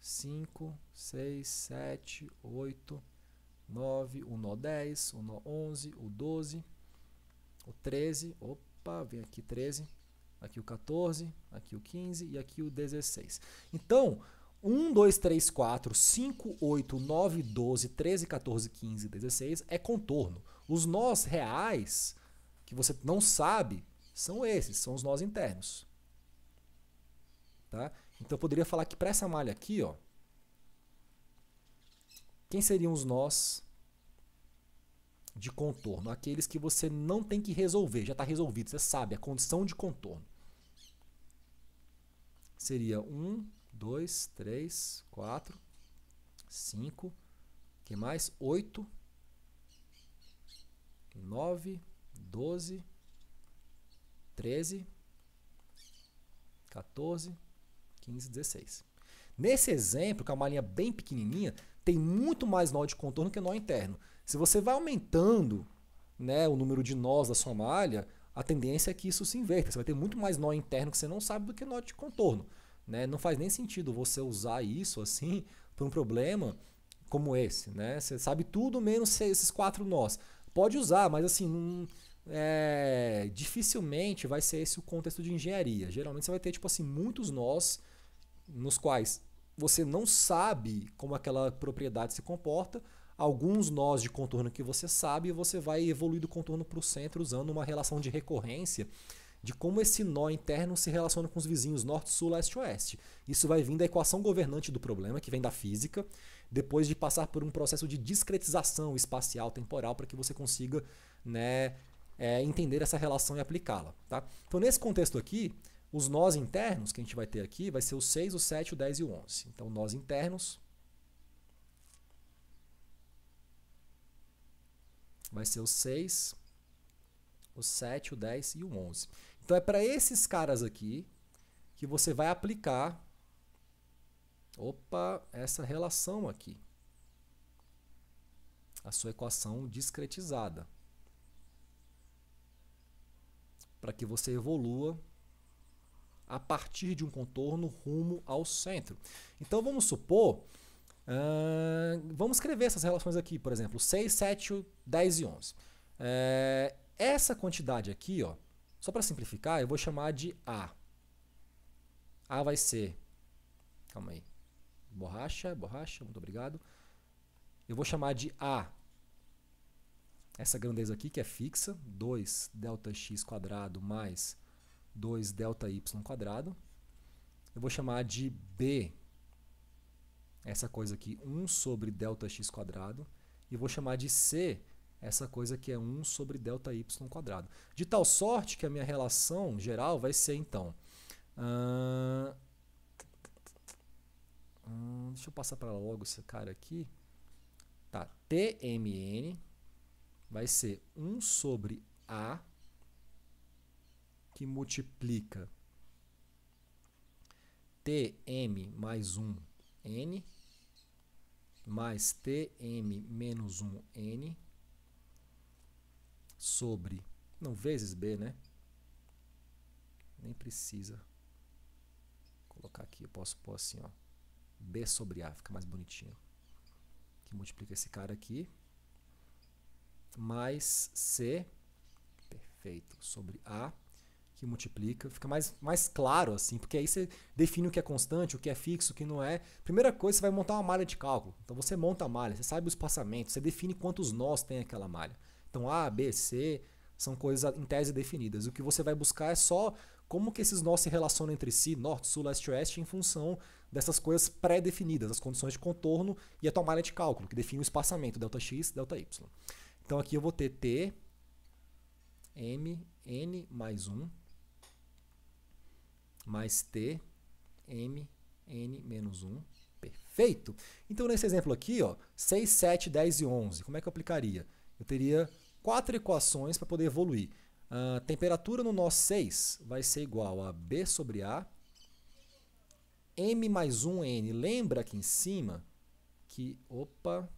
5, 6, 7, 8, 9, o nó 10, o nó 11, o 12, o 13, opa, vem aqui 13, aqui o 14, aqui o 15 e aqui o 16. Então, 1, 2, 3, 4, 5, 8, 9, 12, 13, 14, 15, 16 é contorno. Os nós reais, que você não sabe, são esses, são os nós internos. Tá? Então eu poderia falar que para essa malha aqui, ó, quem seriam os nós de contorno? Aqueles que você não tem que resolver, já está resolvido, você sabe, a condição de contorno seria 1, 2, 3, 4, 5, que mais? 8, 9, 12, 13, 14, 15, 16. Nesse exemplo, que é uma linha bem pequenininha, tem muito mais nó de contorno que nó interno. Se você vai aumentando né, o número de nós da sua malha, a tendência é que isso se inverta. Você vai ter muito mais nó interno que você não sabe do que nó de contorno. Né? Não faz nem sentido você usar isso assim para um problema como esse. Né? Você sabe tudo menos esses quatro nós. Pode usar, mas assim, é, dificilmente vai ser esse o contexto de engenharia. Geralmente você vai ter tipo assim, muitos nós nos quais você não sabe como aquela propriedade se comporta, alguns nós de contorno que você sabe, você vai evoluir do contorno para o centro usando uma relação de recorrência de como esse nó interno se relaciona com os vizinhos norte, sul, leste, oeste. Isso vai vir da equação governante do problema, que vem da física, depois de passar por um processo de discretização espacial temporal para que você consiga né, é, entender essa relação e aplicá-la. Tá? Então, nesse contexto aqui, os nós internos que a gente vai ter aqui vai ser o 6, o 7, o 10 e o 11. Então, nós internos, vai ser o 6, o 7, o 10 e o 11. Então é para esses caras aqui que você vai aplicar opa, essa relação aqui. A sua equação discretizada. Para que você evolua a partir de um contorno rumo ao centro. Então vamos supor Uh, vamos escrever essas relações aqui, por exemplo, 6, 7, 10 e 11. É, eh, essa quantidade aqui, ó, só para simplificar, eu vou chamar de A. A vai ser. Calma aí. Borracha, borracha, muito obrigado. Eu vou chamar de A. Essa grandeza aqui que é fixa, 2 Δx quadrado mais 2 Δy quadrado. Eu vou chamar de B essa coisa aqui, 1 sobre ΔX quadrado, e vou chamar de C essa coisa que é 1 sobre ΔY quadrado. De tal sorte que a minha relação geral vai ser, então... Uh, hum, deixa eu passar para logo esse cara aqui. Tá, TMN vai ser 1 sobre A que multiplica TM mais 1 N mais tm menos 1n sobre, não, vezes b, né? Nem precisa colocar aqui, eu posso pôr assim, ó, b sobre a, fica mais bonitinho. Que multiplica esse cara aqui, mais c, perfeito, sobre a, que multiplica, fica mais, mais claro assim, porque aí você define o que é constante, o que é fixo, o que não é. Primeira coisa, você vai montar uma malha de cálculo. Então você monta a malha, você sabe o espaçamento, você define quantos nós tem aquela malha. Então A, B, C são coisas em tese definidas. O que você vai buscar é só como que esses nós se relacionam entre si, norte, sul, leste, oeste, em função dessas coisas pré-definidas, as condições de contorno e a tua malha de cálculo, que define o espaçamento, Δx, Δy. Então aqui eu vou ter T, M, N mais 1 mais T, M, N menos 1. Perfeito! Então, nesse exemplo aqui, ó, 6, 7, 10 e 11, como é que eu aplicaria? Eu teria quatro equações para poder evoluir. A temperatura no nó 6 vai ser igual a B sobre A, M mais 1N. Lembra aqui em cima que, opa,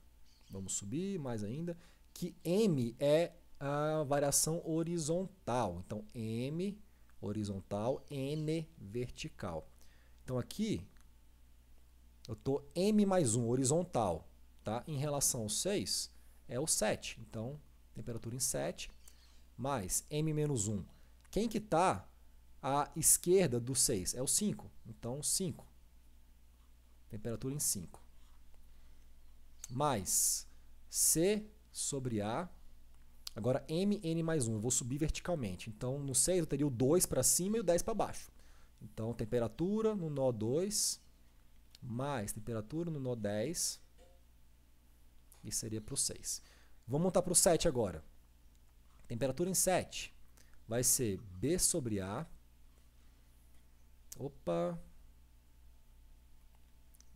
vamos subir mais ainda, que M é a variação horizontal. Então, M horizontal, N vertical. Então aqui eu estou M mais 1 horizontal. Tá? Em relação ao 6, é o 7. Então, temperatura em 7, mais M menos 1. Quem que está à esquerda do 6? É o 5. Então, 5. Temperatura em 5. Mais C sobre A Agora, mn mais 1, eu vou subir verticalmente. Então, no 6 eu teria o 2 para cima e o 10 para baixo. Então, temperatura no nó 2 mais temperatura no nó 10. Isso seria para o 6. Vamos montar para o 7 agora. Temperatura em 7 vai ser B sobre A. Opa.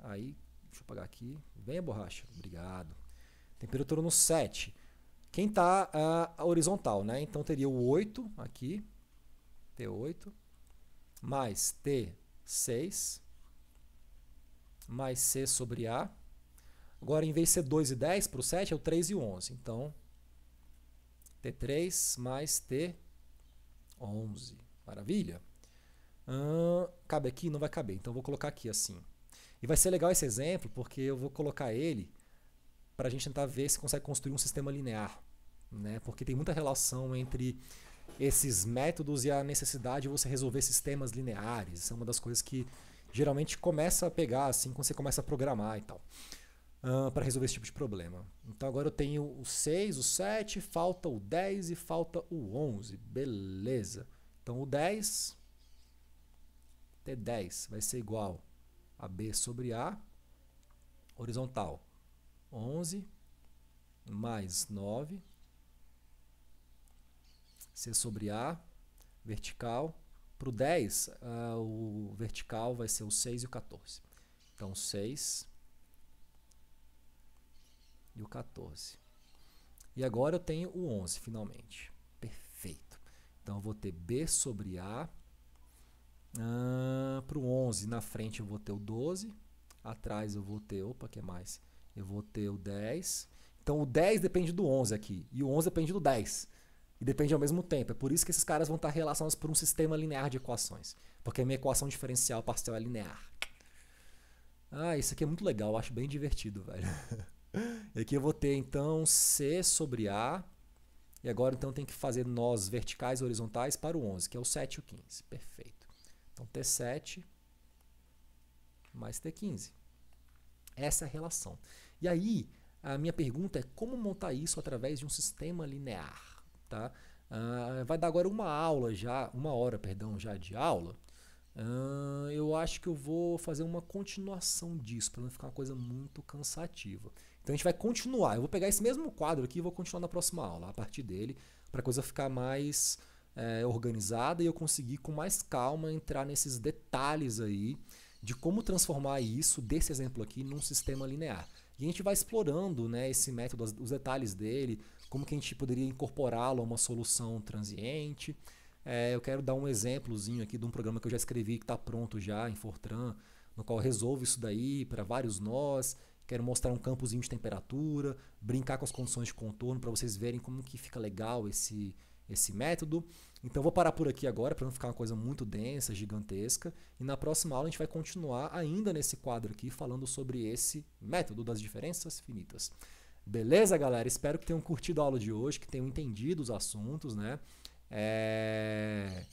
Aí, deixa eu apagar aqui. Vem a borracha. Obrigado. Temperatura no 7 quem está uh, horizontal, né? Então teria o 8 aqui, T8, mais T6, mais C sobre A. Agora, em vez de ser 2 e 10 para o 7, é o 3 e 11. Então, T3 mais T11. Maravilha? Hum, cabe aqui? Não vai caber. Então, vou colocar aqui assim. E vai ser legal esse exemplo, porque eu vou colocar ele para a gente tentar ver se consegue construir um sistema linear. Né? Porque tem muita relação entre esses métodos e a necessidade de você resolver sistemas lineares. Isso é uma das coisas que geralmente começa a pegar assim quando você começa a programar e tal. Uh, ah, para resolver esse tipo de problema. Então agora eu tenho o 6, o 7, falta o 10 e falta o 11. Beleza. Então o 10 T10 vai ser igual a B sobre A horizontal 11 mais 9, C sobre A, vertical. Para o 10, uh, ah, o vertical vai ser o 6 e o 14. Então, 6 e o 14. E agora eu tenho o 11, finalmente. Perfeito. Então, eu vou ter B sobre A. Uh, para o 11, na frente eu vou ter o 12. Atrás eu vou ter, opa, que é mais? Eu vou ter o 10. Então o 10 depende do 11 aqui. E o 11 depende do 10. E depende ao mesmo tempo. É por isso que esses caras vão estar relacionados por um sistema linear de equações. Porque a minha equação diferencial parcial é linear. Ah, isso aqui é muito legal. Eu acho bem divertido, velho. e aqui eu vou ter então C sobre A. E agora então tem que fazer nós verticais e horizontais para o 11, que é o 7 e o 15. Perfeito. Então T7 mais T15. Essa é a relação. E aí, a minha pergunta é como montar isso através de um sistema linear, tá? Uh, vai dar agora uma aula já, uma hora, perdão, já de aula. Uh, eu acho que eu vou fazer uma continuação disso para não ficar uma coisa muito cansativa. Então a gente vai continuar. Eu vou pegar esse mesmo quadro aqui e vou continuar na próxima aula a partir dele para a coisa ficar mais é, organizada e eu conseguir com mais calma entrar nesses detalhes aí de como transformar isso, desse exemplo aqui, num sistema linear. E a gente vai explorando né, esse método, os detalhes dele, como que a gente poderia incorporá-lo a uma solução transiente. É, eu quero dar um exemplozinho aqui de um programa que eu já escrevi que está pronto já em Fortran, no qual resolvo isso daí para vários nós. Quero mostrar um campozinho de temperatura, brincar com as condições de contorno para vocês verem como que fica legal esse, esse método. Então vou parar por aqui agora para não ficar uma coisa muito densa, gigantesca, e na próxima aula a gente vai continuar ainda nesse quadro aqui falando sobre esse método das diferenças finitas. Beleza, galera? Espero que tenham curtido a aula de hoje, que tenham entendido os assuntos, né? É...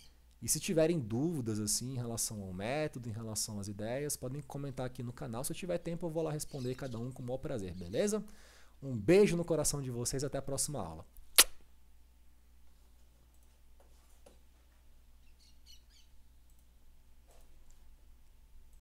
E se tiverem dúvidas assim em relação ao método, em relação às ideias, podem comentar aqui no canal. Se eu tiver tempo, eu vou lá responder cada um com o maior prazer, beleza? Um beijo no coração de vocês, e até a próxima aula.